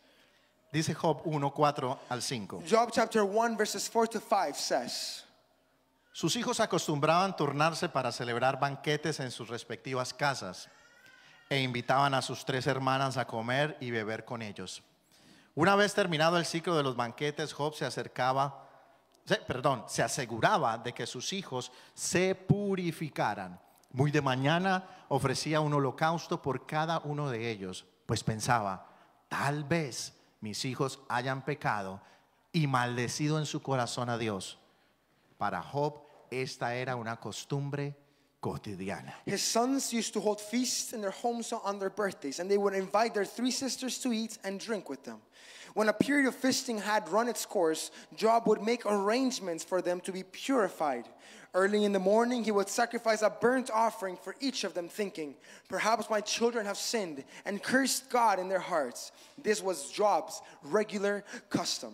Dice Job one4 al 5. Job chapter 1 verses 4 to 5 says. Sus hijos acostumbraban turnarse para celebrar banquetes en sus respectivas casas e invitaban a sus tres hermanas a comer y beber con ellos. Una vez terminado el ciclo de los banquetes, Job se acercaba, perdón, se aseguraba de que sus hijos se purificaran. Muy de mañana ofrecía un holocausto por cada uno de ellos, pues pensaba, tal vez mis hijos hayan pecado y maldecido en su corazón a Dios. Para Job esta era una costumbre cotidiana. His sons used to hold feasts in their homes on their birthdays and they would invite their three sisters to eat and drink with them. When a period of fasting had run its course, Job would make arrangements for them to be purified. Early in the morning, he would sacrifice a burnt offering for each of them, thinking, Perhaps my children have sinned and cursed God in their hearts. This was Job's regular custom.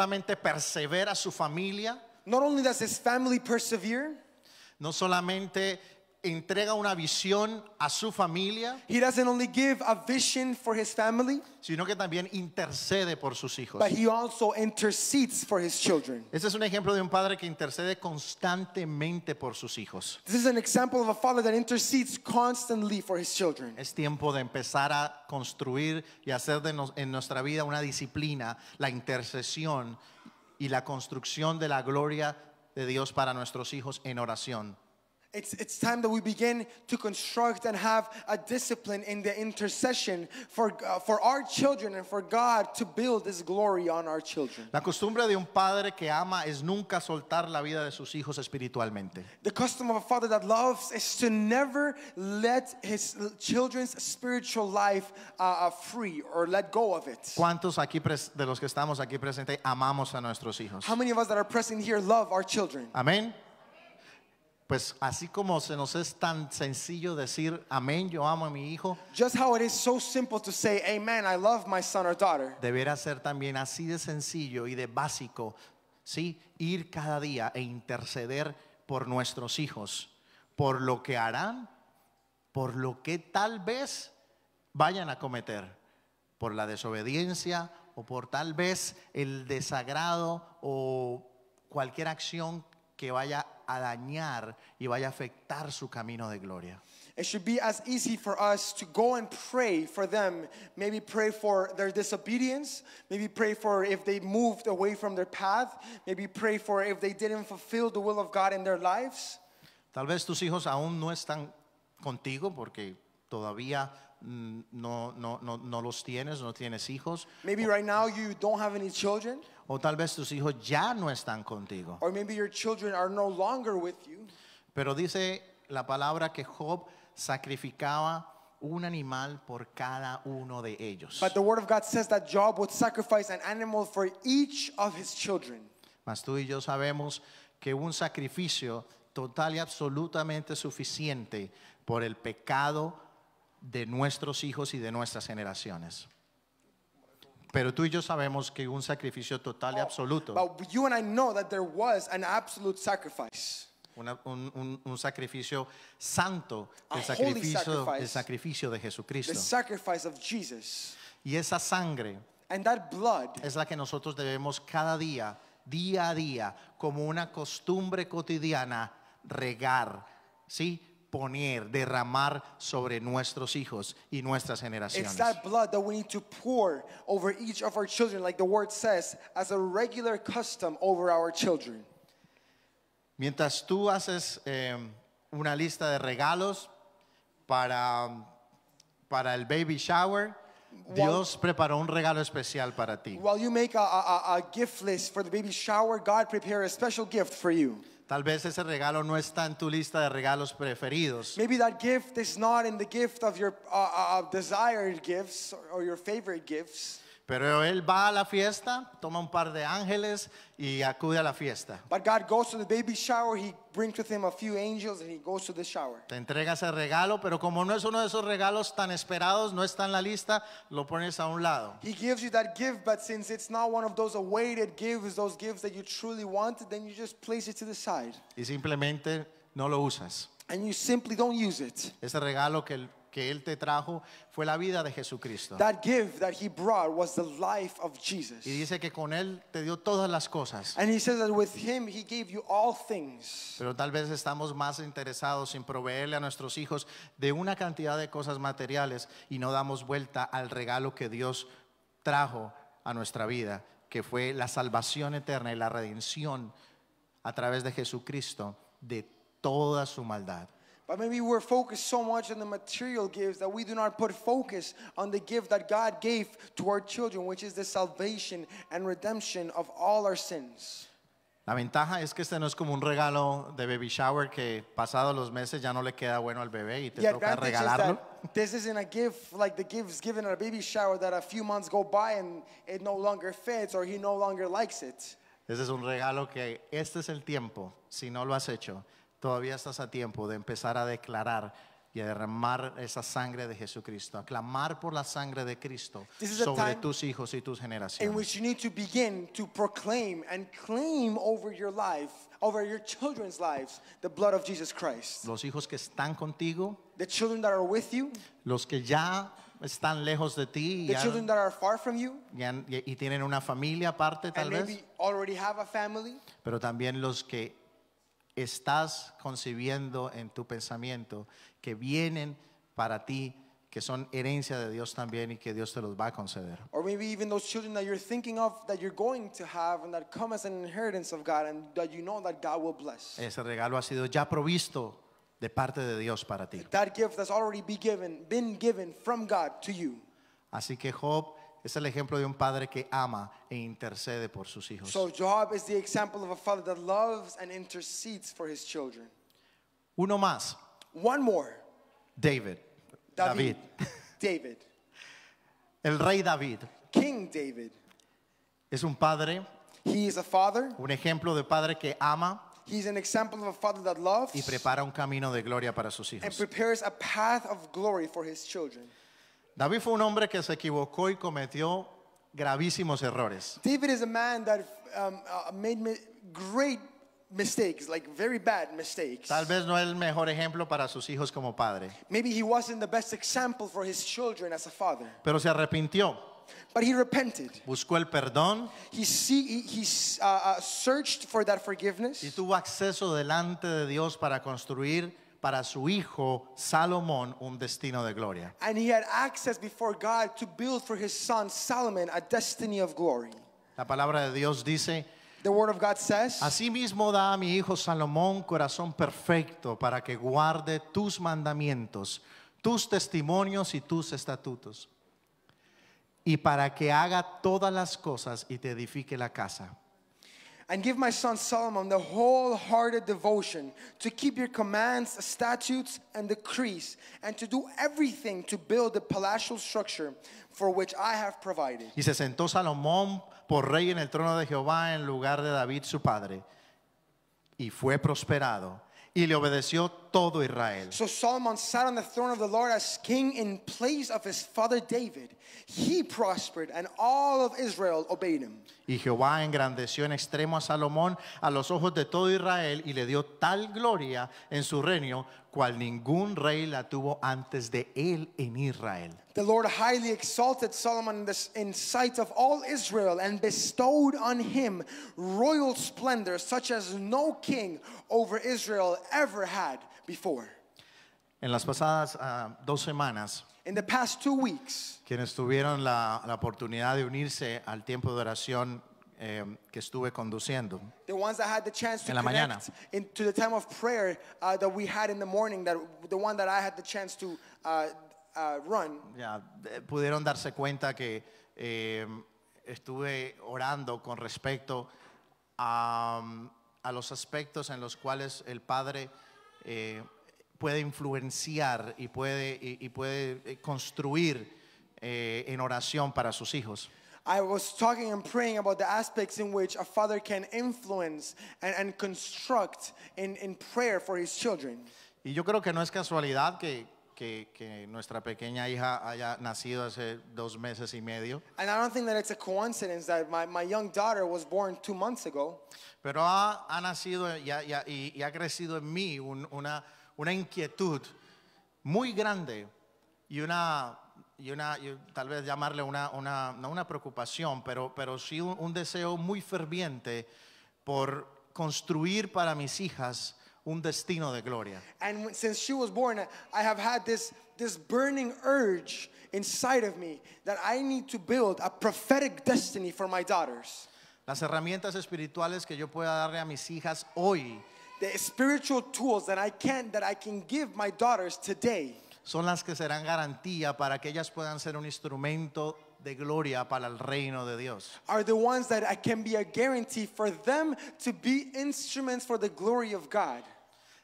solamente persevera su familia, not only does his family persevere, no solamente entrega una visión a su familia. sino que también intercede por sus hijos. But Este es un ejemplo de un padre que intercede constantemente por sus hijos. Es tiempo de empezar a construir y hacer de en nuestra vida una disciplina, la intercesión y la construcción de la gloria de Dios para nuestros hijos en oración. It's, it's time that we begin to construct and have a discipline in the intercession for, uh, for our children and for God to build this glory on our children. La costumbre de un padre que ama es nunca soltar la vida de sus hijos espiritualmente. The custom of a father that loves is to never let his children's spiritual life uh, uh free or let go of it. ¿Cuántos aquí de los que estamos aquí presentes amamos a nuestros hijos? How many of us that are present here love our children? Amén. pues así como se nos es tan sencillo decir amén, yo amo a mi hijo. Just how it is so simple to say amen, I love my son or daughter. Deberá ser también así de sencillo y de básico, sí, ir cada día e interceder por nuestros hijos, por lo que harán, por lo que tal vez vayan a cometer, por la desobediencia o por tal vez el desagrado o cualquier acción que vaya a dañar y vaya a afectar su camino de gloria. It should be as easy for us to go and pray for them. Maybe pray for their disobedience. Maybe pray for if they moved away from their path. Maybe pray for if they didn't fulfill the will of God in their lives. Tal vez tus hijos aún no están contigo porque todavía Mm, no, no, no, no los tienes, no tienes hijos. O tal vez tus hijos ya no están contigo. Pero dice la palabra que Job sacrificaba un animal por cada uno de ellos. Mas tú y yo sabemos que un sacrificio total y absolutamente suficiente por el pecado de nuestros hijos y de nuestras generaciones. Pero tú y yo sabemos que un sacrificio total y oh, absoluto. un, sacrificio santo, el sacrificio, de Jesucristo. Y esa sangre es la que nosotros debemos cada día, día a día, como una costumbre cotidiana, regar, ¿sí? poner, derramar sobre nuestros hijos y nuestras generaciones. It's that blood that we need to pour over each of our children, like the word says, as a regular custom over our children. Mientras tú haces eh, una lista de regalos para, para el baby shower, Dios prepara preparó un regalo especial para ti. While you make a, a, a gift list for the baby shower, God prepared a special gift for you. Tal vez ese regalo no está en tu lista de regalos preferidos. Maybe that gift is not in the gift of your uh, uh, desired gifts or your favorite gifts. Pero él va a la fiesta, toma un par de ángeles y acude a la fiesta. But God goes to the baby shower, he brings with him a few angels and he goes to the shower. Te entrega ese regalo, pero como no es uno de esos regalos tan esperados, no está en la lista, lo pones a un lado. He gives you that gift, but since it's not one of those awaited gifts, those gifts that you truly want, then you just place it to the side. Y simplemente no lo usas. And you simply don't use it. Ese regalo que el que él te trajo fue la vida de Jesucristo. That gift that he brought was the life of Jesus. Y dice que con él te dio todas las cosas. And he says that with him he gave you all things. Pero tal vez estamos más interesados en proveerle a nuestros hijos de una cantidad de cosas materiales y no damos vuelta al regalo que Dios trajo a nuestra vida, que fue la salvación eterna y la redención a través de Jesucristo de toda su maldad. But maybe we're focused so much on the material gifts that we do not put focus on the gift that God gave to our children, which is the salvation and redemption of all our sins. La ventaja es que este no es como un regalo de baby shower que pasados los meses ya no le queda bueno al bebé y te The toca advantage is regalarlo. that this isn't a gift like the gifts given at a baby shower that a few months go by and it no longer fits or he no longer likes it. Ese es un regalo que este es el tiempo, si no lo has hecho. todavía estás a tiempo de empezar a declarar y a derramar esa sangre de Jesucristo, a clamar por la sangre de Cristo sobre tus hijos y tus generaciones. Los hijos que están contigo, with los que ya están lejos de ti y tienen una familia aparte tal vez, pero también los que estás concibiendo en tu pensamiento que vienen para ti que son herencia de Dios también y que Dios te los va a conceder. Or maybe even those children that you're thinking of that you're going to have and that come as an inheritance of God and that you know that God will bless. Ese regalo ha sido ya provisto de parte de Dios para ti. That gift has already been given, been given from God to you. Así que Job es el ejemplo de un padre que ama e intercede por sus hijos. So Job is the example of a father that loves and intercedes for his children. Uno más. One more. David. David. David. El rey David. King David. Es un padre. He is a father. Un ejemplo de padre que ama. He's an example of a father that loves. Y prepara un camino de gloria para sus hijos. And prepares a path of glory for his children. David fue un hombre que se equivocó y cometió gravísimos errores. David is a man that um, uh, made great mistakes, like very bad mistakes. Tal vez no es el mejor ejemplo para sus hijos como padre. Maybe he wasn't the best example for his children as a father. Pero se arrepintió. But he repented. Buscó el perdón. He, see, he, uh, uh, searched for that forgiveness. Y tuvo acceso delante de Dios para construir para su hijo Salomón un destino de gloria. And he had access before God to build for his son Solomon a destiny of glory. La palabra de Dios dice The word Asimismo da a mi hijo Salomón corazón perfecto para que guarde tus mandamientos, tus testimonios y tus estatutos, y para que haga todas las cosas y te edifique la casa and give my son Solomon the wholehearted devotion to keep your commands, statutes, and decrees, and to do everything to build the palatial structure for which I have provided. Y se sentó Salomón por rey en el trono de Jehová en lugar de David su padre, y fue prosperado, y le obedeció todo Israel. So Solomon sat on the throne of the Lord as king in place of his father David. He prospered and all of Israel obeyed him. Y Jehová engrandeció en extremo a Salomón a los ojos de todo Israel y le dio tal gloria en su reino cual ningún rey la tuvo antes de él en Israel. The Lord highly exalted Solomon in sight of all Israel and bestowed on him royal splendor such as no king over Israel ever had before. En las pasadas ah, dos semanas, quienes tuvieron la, oportunidad de unirse al tiempo de oración eh, que estuve conduciendo en la mañana. the time of prayer uh, that we had in the morning, that the one pudieron darse cuenta que eh, estuve orando con respecto a, a los aspectos en los cuales el Padre eh, puede influenciar y puede, y, y puede eh, construir eh, en oración para sus hijos. I was talking and praying about the aspects in which a father can influence and, and construct in, in prayer for his children. Y yo creo que no es casualidad que que, nuestra pequeña hija haya nacido hace dos meses y medio. daughter Pero ha, nacido y ha, crecido en mí una, una inquietud muy grande y una y una, tal vez llamarle una, preocupación, pero, pero sí un, deseo muy ferviente por construir para mis hijas un destino de gloria. And since she was born, I have had this this burning urge inside of me that I need to build a prophetic destiny for my daughters. Las herramientas espirituales que yo pueda darle a mis hijas hoy the spiritual tools that I can that I can give my daughters today son las que serán garantía para que ellas puedan ser un instrumento de gloria para el reino de Dios. Are the ones that can be a guarantee for them to be instruments for the glory of God.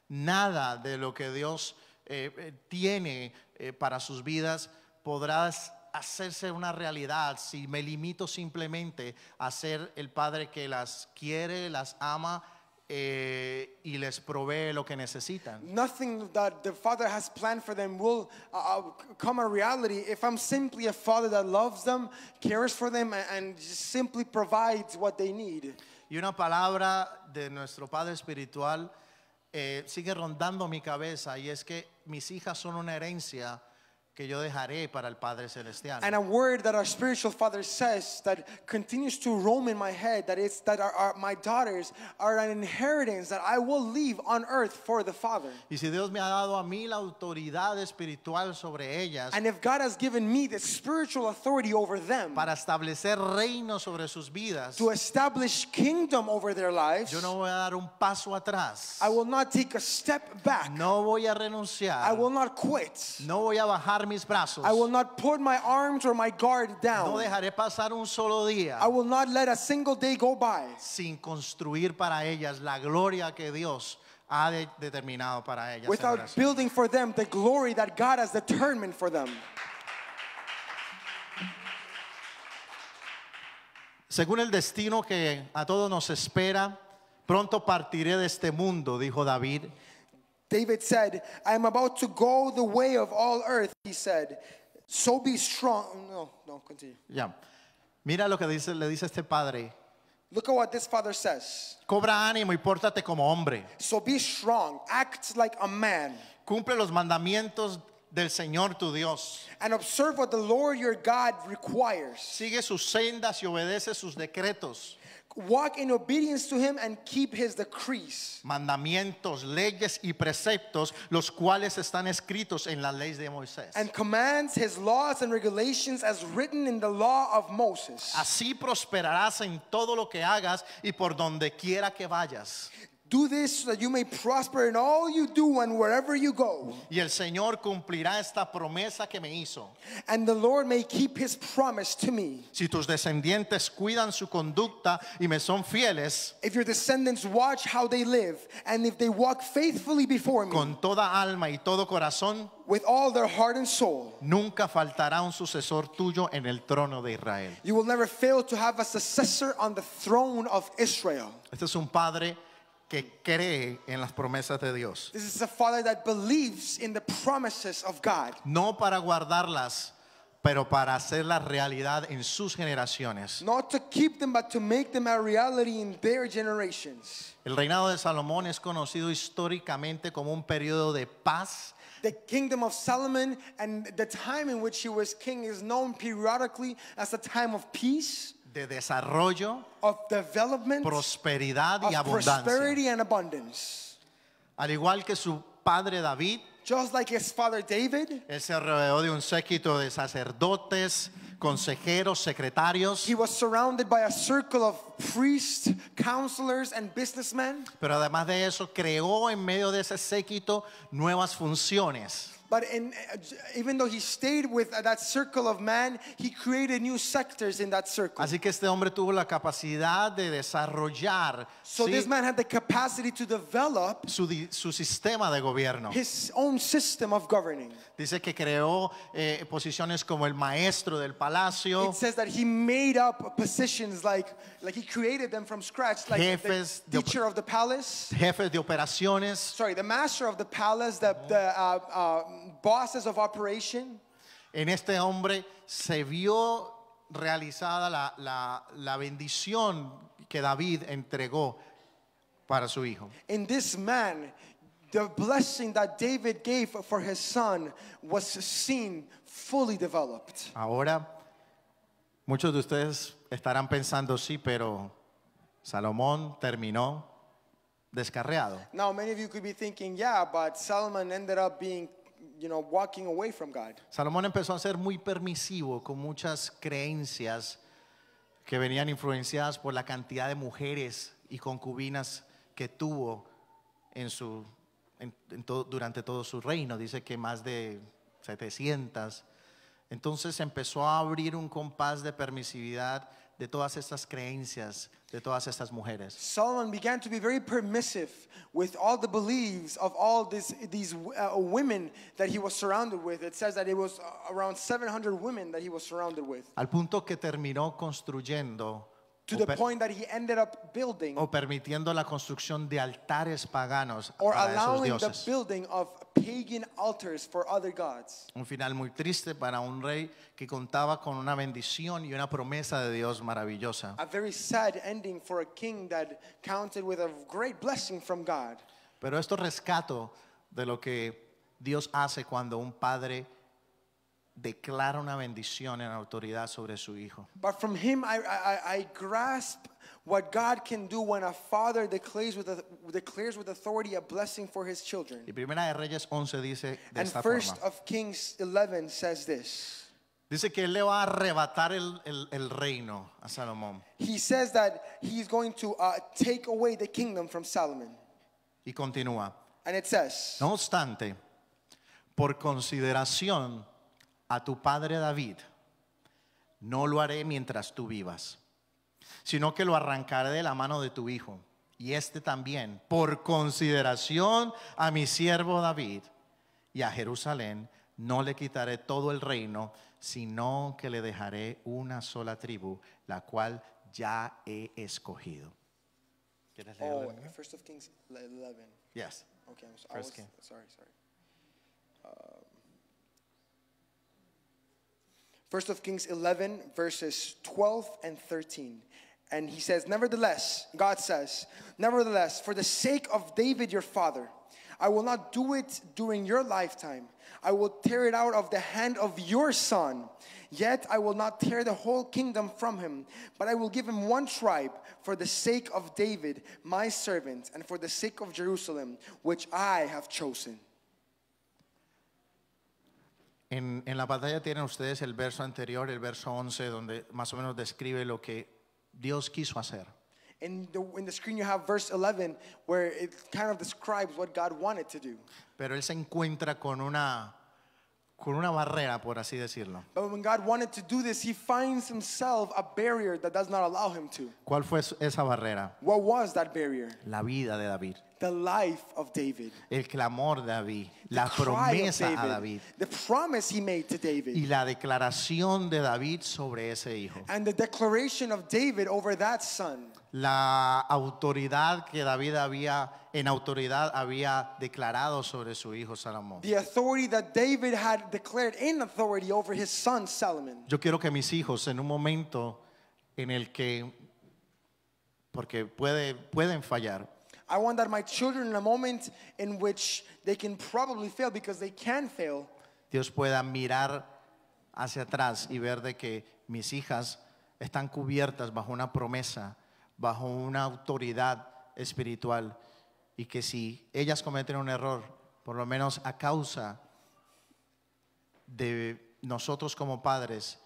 Nada de lo que Dios eh, eh, tiene eh, para sus vidas podrá hacerse una realidad si me limito simplemente a ser el padre que las quiere, las ama eh, y les provee lo que necesitan. Nothing that the Father has planned for them will uh, uh come a reality if I'm simply a father that loves them, cares for them, and, simply provides what they need. Y una palabra de nuestro Padre Espiritual eh, sigue rondando mi cabeza y es que mis hijas son una herencia que yo dejaré para el Padre celestial. and a word that our spiritual father says that continues to roam in my head that it's that our, our, my daughters are an inheritance that I will leave on earth for the father Y si Dios me ha dado a mí la autoridad espiritual sobre ellas and if God has given me the spiritual authority over them para establecer reino sobre sus vidas, to establish kingdom over their lives yo no voy a dar un paso atrás. I will not take a step back No voy renunciar. will not quit No voy a bajar mis brazos. I will not put my arms or my guard down. No dejaré pasar un solo día. I will not let a single day go by. Sin construir para ellas la gloria que Dios ha determinado para ellas. Without building for them the glory that God has determined for them. Según el destino que a todos nos espera, pronto partiré de este mundo, dijo David. David said, I am about to go the way of all earth, he said. So be strong. No, no, continue. Yeah. Mira lo que dice, le dice este padre. Look at what this father says. Cobra ánimo y pórtate como hombre. So be strong, act like a man. Cumple los mandamientos del Señor tu Dios. And observe what the Lord your God requires. Sigue sus sendas y obedece sus decretos walk in obedience to him and keep his decrees. Mandamientos, leyes y preceptos, los cuales están escritos en la ley de Moisés. And commands his laws and regulations as written in the law of Moses. Así prosperarás en todo lo que hagas y por donde quiera que vayas. Do this so that you may prosper in all you do and wherever you go. Y el Señor cumplirá esta promesa que me hizo. And the Lord may keep his promise to me. Si tus descendientes cuidan su conducta y me son fieles. If your descendants watch how they live and if they walk faithfully before me. Con toda alma y todo corazón. With all their heart and soul. Nunca faltará un sucesor tuyo en el trono de Israel. You will never fail to have a successor on the throne of Israel. Este es un padre que cree en las promesas de Dios. This is a father that believes in the promises of God. No para guardarlas, pero para hacerlas realidad en sus generaciones. Not to keep them, but to make them a reality in their generations. El reinado de Salomón es conocido históricamente como un periodo de paz The kingdom of Solomon and the time in which he was king is known periodically as a time of peace de desarrollo, prosperidad y abundancia. Al igual que su padre David, Just alrededor él se rodeó de un séquito de sacerdotes, consejeros, secretarios. Pero además de eso, creó en medio de ese séquito nuevas funciones. But in, uh, even though he stayed with uh, that circle of man, he created new sectors in that circle. Así que este hombre tuvo la capacidad de desarrollar so ¿sí? this man had the capacity to develop su, su sistema de gobierno. His own system of governing. Dice que creó eh, posiciones como el maestro del palacio. It says that he made up positions like like he created them from scratch like jefes the teacher of the palace. Jefe de operaciones. Sorry, the master of the palace, the, the uh, uh, bosses of operation. En este hombre se vio realizada la, bendición que David entregó para su hijo. In this man, the blessing that David gave for his son was seen fully developed. Ahora, muchos de ustedes estarán pensando, sí, pero Salomón terminó descarriado. Now many of you could be thinking, yeah, but Solomon ended up being Salomón empezó a ser muy permisivo con muchas creencias que venían influenciadas por la cantidad de mujeres y concubinas que tuvo en su, durante todo su reino. Dice que más de 700. Entonces empezó a abrir un compás de permisividad de todas estas creencias de todas estas mujeres. Solomon began to be very permissive with all the beliefs of all this, these uh, women that he was surrounded with. It says that it was uh, around 700 women that he was surrounded with. Al punto que terminó construyendo o, permitiendo la construcción de altares paganos para esos Un final muy triste para un rey que contaba con una bendición y una promesa de Dios maravillosa. Pero esto rescato de lo que Dios hace cuando un padre declara una bendición en autoridad sobre su hijo. But from him I, I, I grasp what God can do when a father declares with, a, declares with authority a blessing for his children. Y Primera de Reyes 11 dice de and esta first forma. of Kings 11 says this. Dice que él le va a arrebatar el, el, el reino a Salomón. He says that he's going to uh, take away the kingdom from Solomon. Y continúa. And it says. No obstante, por consideración a tu padre David, no lo haré mientras tú vivas, sino que lo arrancaré de la mano de tu hijo. Y este también, por consideración a mi siervo David y a Jerusalén, no le quitaré todo el reino, sino que le dejaré una sola tribu, la cual ya he escogido. Oh, yes. Okay, I'm sorry. sorry, sorry. Um, 1 of Kings 11, verses 12 and 13. And he says, Nevertheless, God says, Nevertheless, for the sake of David your father, I will not do it during your lifetime. I will tear it out of the hand of your son. Yet I will not tear the whole kingdom from him, but I will give him one tribe for the sake of David, my servant, and for the sake of Jerusalem, which I have chosen. En, en, la pantalla tienen ustedes el verso anterior, el verso 11, donde más o menos describe lo que Dios quiso hacer. And the, in the screen you have verse 11 where it kind of describes what God wanted to do. Pero él se encuentra con una con una barrera, por así decirlo. But when God wanted to do this, he finds himself a barrier that does not allow him to. ¿Cuál fue esa barrera? What was that barrier? La vida de David. The life of David. El clamor de David, the la promesa David, a David, the promise he made to David, y la declaración de David sobre ese hijo, and the declaration of David over that son, la autoridad que David había en autoridad había declarado sobre su hijo Salomón. The authority that David had declared in authority over his son Solomon. Yo quiero que mis hijos en un momento en el que porque puede, pueden fallar, I want my children a moment in which they can probably fail because they can fail. Dios pueda mirar hacia atrás y ver de que mis hijas están cubiertas bajo una promesa, bajo una autoridad espiritual y que si ellas cometen un error, por lo menos a causa de nosotros como padres,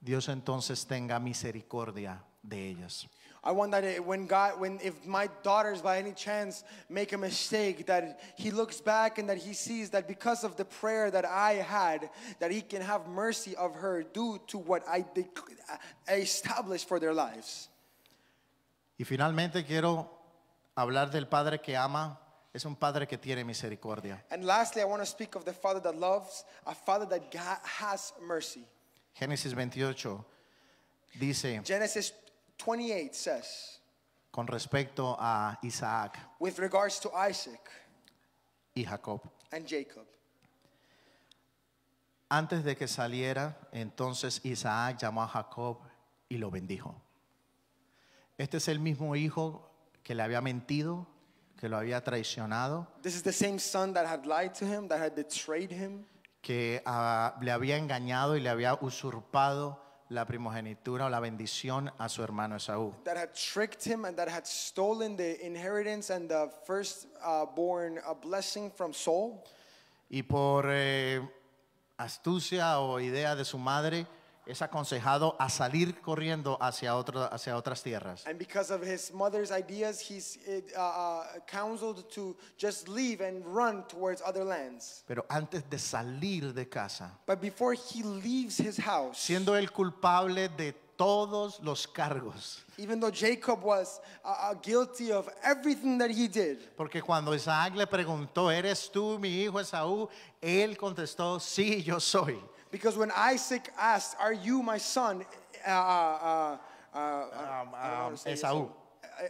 Dios entonces tenga misericordia de ellas. I want that when God, when if my daughters by any chance make a mistake, that He looks back and that He sees that because of the prayer that I had, that He can have mercy of her due to what I, I established for their lives. Y finalmente quiero hablar del padre que ama. Es un padre que tiene misericordia. And lastly, I want to speak of the father that loves, a father that has mercy. Génesis 28 dice. Genesis 28 says, con respecto a Isaac y Jacob. Antes de que saliera, entonces Isaac llamó a Jacob y lo bendijo. Este es el mismo hijo que le había mentido, que lo había traicionado. que le había engañado y le había usurpado la primogenitura o la bendición a su hermano Esaú. that had tricked him and that had stolen the inheritance and the first uh, uh blessing from Saul. Y por eh, astucia o idea de su madre, es aconsejado a salir corriendo hacia, otro, hacia otras tierras. And because of his mother's ideas, he's uh, uh, counseled to just leave and run towards other lands. Pero antes de salir de casa, But before he leaves his house, siendo el culpable de todos los cargos. Even though Jacob was uh, uh, guilty of everything that he did. Porque cuando Isaac le preguntó, ¿eres tú mi hijo Esaú? Él contestó, sí, yo soy. Because when Isaac asked, Are you my son? Uh, uh, uh, um, um, Esaú.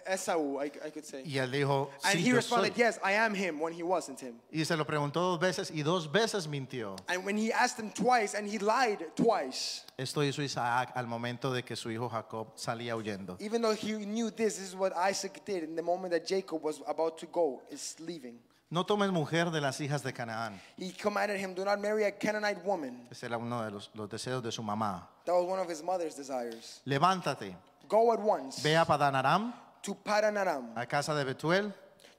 Esaú, I, I could say. Y él dijo, sí, and he yo responded, soy. yes, I am him, when he wasn't him. Y se lo preguntó dos veces y dos veces mintió. And when he asked him twice, and he lied twice. Esto hizo Isaac al momento de que su hijo Jacob salía huyendo. Even though he knew this, this is what Isaac did in the moment that Jacob was about to go, is leaving. No tomes mujer de las hijas de Canaán. He commanded him, do not marry a Canaanite woman. Ese era uno de los, los deseos de su mamá. That was one of his mother's desires. Levántate. Go at once. Ve a Padanaram. To Padanaram. A casa de Betuel.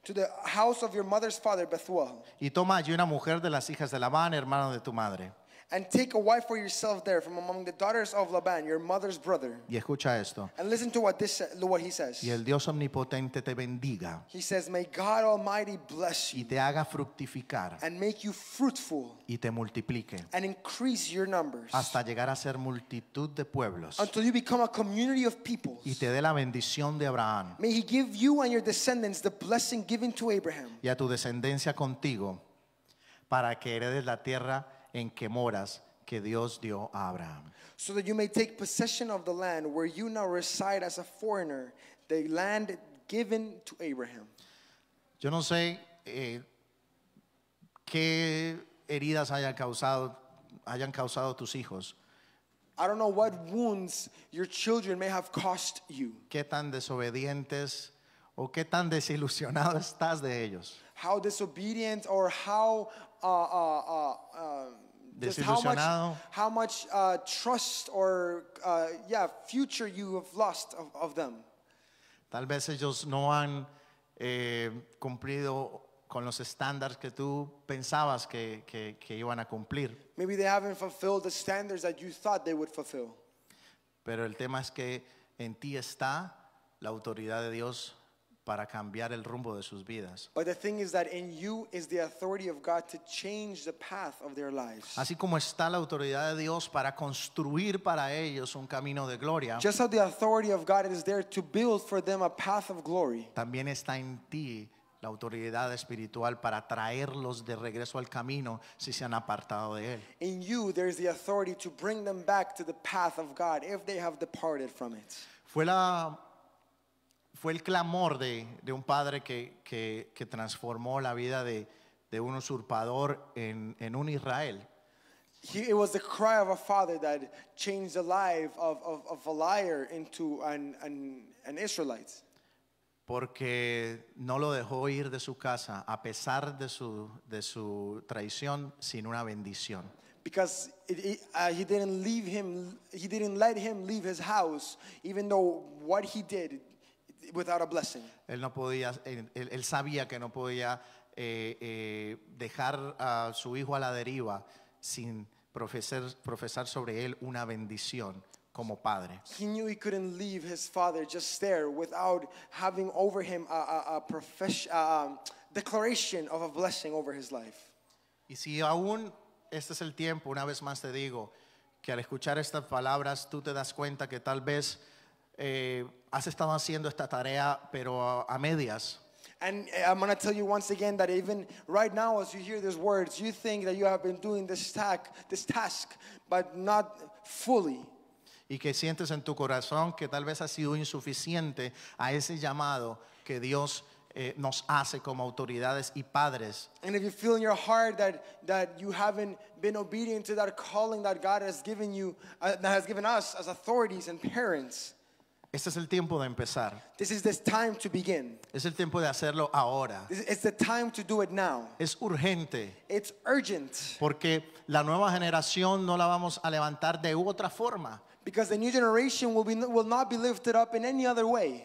To the house of your mother's father, Bethuel. Y toma allí una mujer de las hijas de Labán, hermano de tu madre. And take a wife for yourself there from among the daughters of Laban, your mother's brother. Y escucha esto. And listen to what this uh, what he says. Y el Dios omnipotente te bendiga. He says, "May God Almighty bless you." Y te haga fructificar. And make you fruitful. Y te multiplique. And increase your numbers. Hasta llegar a ser multitud de pueblos. Until you become a community of peoples. Y te dé la bendición de Abraham. May he give you and your descendants the blessing given to Abraham. Y a tu descendencia contigo para que heredes la tierra en que moras que Dios dio a Abraham. So that you may take possession of the land where you now reside as a foreigner, the land given to Abraham. Yo no sé eh, qué heridas haya causado, hayan causado tus hijos. I don't know what wounds your children may have cost you. Qué tan desobedientes o qué tan desilusionado estás de ellos. How disobedient or how uh, uh, uh, just how much, how much uh, trust or uh, yeah, future you have lost of, of, them. Tal vez ellos no han eh, cumplido con los estándares que tú pensabas que, que, que, iban a cumplir. Maybe they haven't fulfilled the standards that you thought they would fulfill. Pero el tema es que en ti está la autoridad de Dios para cambiar el rumbo de sus vidas. Así como está la autoridad de Dios para construir para ellos un camino de gloria. También está en ti la autoridad espiritual para traerlos de regreso al camino si se han apartado de él. Fue la fue el clamor de, de un padre que, que, que, transformó la vida de, de un usurpador en, en un Israel. He, it was the cry of a father that changed the life of, of, of a liar into an, an, an Israelite. Porque no lo dejó ir de su casa a pesar de su, de su traición sin una bendición. Because it, it, uh, he didn't leave him, he didn't let him leave his house, even though what he did without a blessing. Él no podía, él, él sabía que no podía eh, eh, dejar a su hijo a la deriva sin profesar, profesar sobre él una bendición como padre. He knew he couldn't leave his father just there without having over him a, a, a profession, a declaration of a blessing over his life. Y si aún este es el tiempo, una vez más te digo, que al escuchar estas palabras tú te das cuenta que tal vez eh, has estado haciendo esta tarea, pero a, a medias. And eh, I'm going to tell you once again that even right now, as you hear these words, you think that you have been doing this, task, this task, but not fully. Y que sientes en tu corazón que tal vez ha sido insuficiente a ese llamado que Dios eh, nos hace como autoridades y padres. And if you feel in your heart that, that you haven't been obedient to that calling that God has given you, uh, that has given us as authorities and parents. Este es el tiempo de empezar. This is the time to begin. Es el tiempo de hacerlo ahora. It's the time to do it now. Es urgente It's urgent porque la nueva generación no la vamos a levantar de otra forma. because the new generation will, be, will not be lifted up in any other way.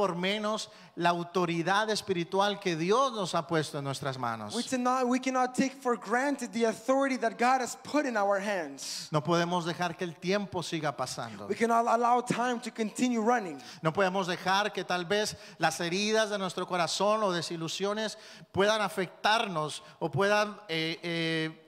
por menos la autoridad espiritual que Dios nos ha puesto en nuestras manos. No podemos dejar que el tiempo siga pasando. No podemos dejar que tal vez las heridas de nuestro corazón o desilusiones puedan afectarnos o puedan eh, eh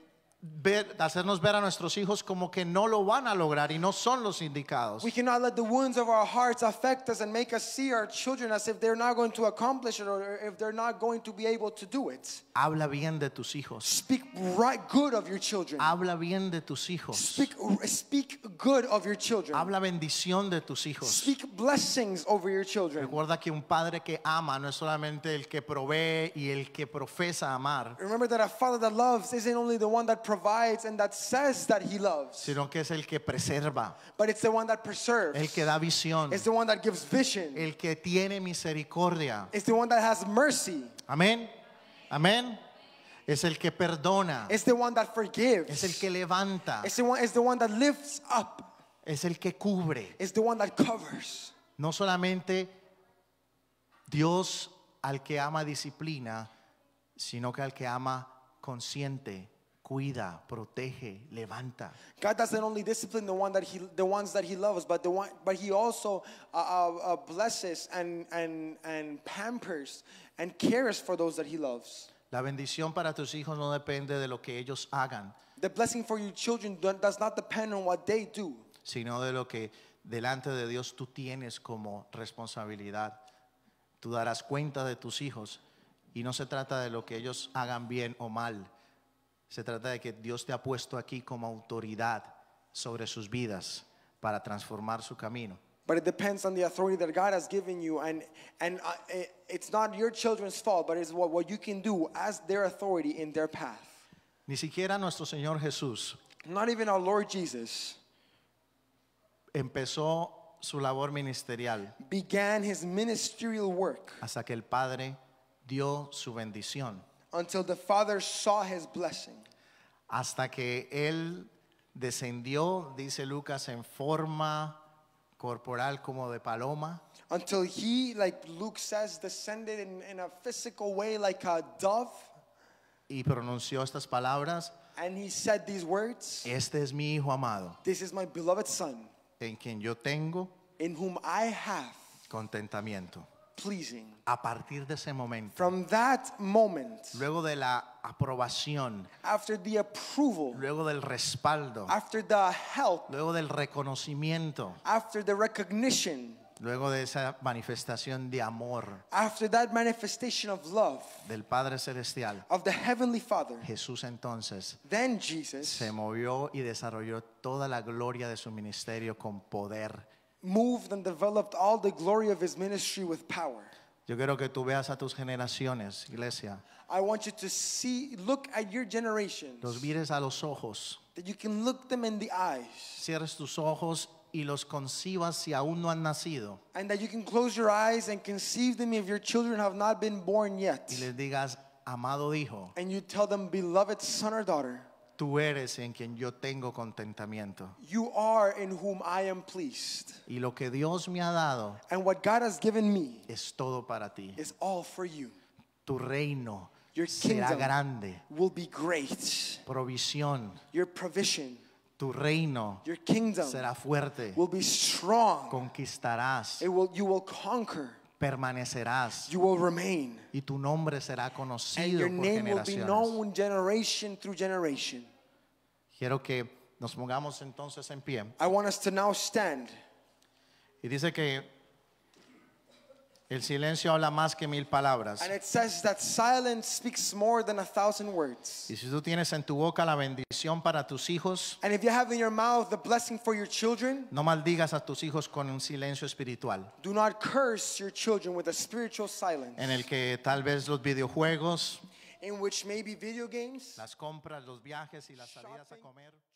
ver, hacernos ver a nuestros hijos como que no lo van a lograr y no son los indicados. We cannot let the wounds of our hearts affect us and make us see our children as if they're not going to accomplish it or if they're not going to be able to do it. Habla bien de tus hijos. Speak right good of your children. Habla bien de tus hijos. Speak, speak good of your children. Habla bendición de tus hijos. Speak blessings over your children. Recuerda que un padre que ama no es solamente el que provee y el que profesa amar. Remember that a father that loves isn't only the one that provides and that says that he loves. Sino que es el que preserva. But it's the one that preserves. El que da visión. It's the one that gives vision. El que tiene misericordia. It's the one that has mercy. Amén. Amén. Es el que perdona. It's the one that forgives. Es el que levanta. It's the one, it's the one that lifts up. Es el que cubre. It's the one that covers. No solamente Dios al que ama disciplina, sino que al que ama consciente cuida, protege, levanta. God doesn't only discipline the one that he, the ones that he loves, but the one, but he also uh, uh, uh, blesses and and and pampers and cares for those that he loves. La bendición para tus hijos no depende de lo que ellos hagan, The blessing for your children does not depend on what they do, sino de lo que delante de Dios tú tienes como responsabilidad. Tú darás cuenta de tus hijos y no se trata de lo que ellos hagan bien o mal, se trata de que Dios te ha puesto aquí como autoridad sobre sus vidas para transformar su camino. But it depends on the authority that God has given you, and and uh, it's not your children's fault, but it's what, what you can do as their authority in their path. Ni siquiera nuestro Señor Jesús. Not even our Lord Jesus. Empezó su labor ministerial. Began his ministerial work. Hasta que el Padre dio su bendición. Until the father saw his blessing. Hasta que él descendió, dice Lucas, en forma corporal como de paloma. Until he, like Luke says, descended in, in a physical way like a dove. Y pronunció estas palabras. And he said these words. Este es mi hijo amado. This is my beloved son. En quien yo tengo. In whom I have. Contentamiento. A partir de ese momento. From that moment. Luego de la aprobación. After Luego del respaldo. After Luego del reconocimiento. After recognition. Luego de esa manifestación de amor After manifestation del Padre Celestial, the Jesús entonces se movió y desarrolló toda la gloria de su ministerio con poder moved and developed all the glory of his ministry with power. Yo quiero que tú veas a tus generaciones, iglesia. I want you to see, look at your generations. Los mires a los ojos. That you can look them in the eyes. Cierres tus ojos y los concibas si aún no han nacido. And that you can close your eyes and conceive them if your children have not been born yet. Y les digas, amado hijo. And you tell them, beloved son or daughter. Tú eres en quien yo tengo contentamiento. You are in whom I am pleased. Y lo que Dios me ha dado And what God has given me es todo para ti. is all for you. Tu reino Your será kingdom grande. will be great. Provisión. Your provision, Tu reino your kingdom será fuerte. will be strong. Conquistarás. It will, you will conquer permanecerás. Y tu nombre será conocido por generaciones. Quiero que nos pongamos entonces en pie. Y dice que el silencio habla más que mil palabras. Y si tú tienes en tu boca la bendición para tus hijos, And if you no maldigas a tus hijos con un silencio espiritual. En el que tal vez los videojuegos, las compras, los viajes y las salidas a comer.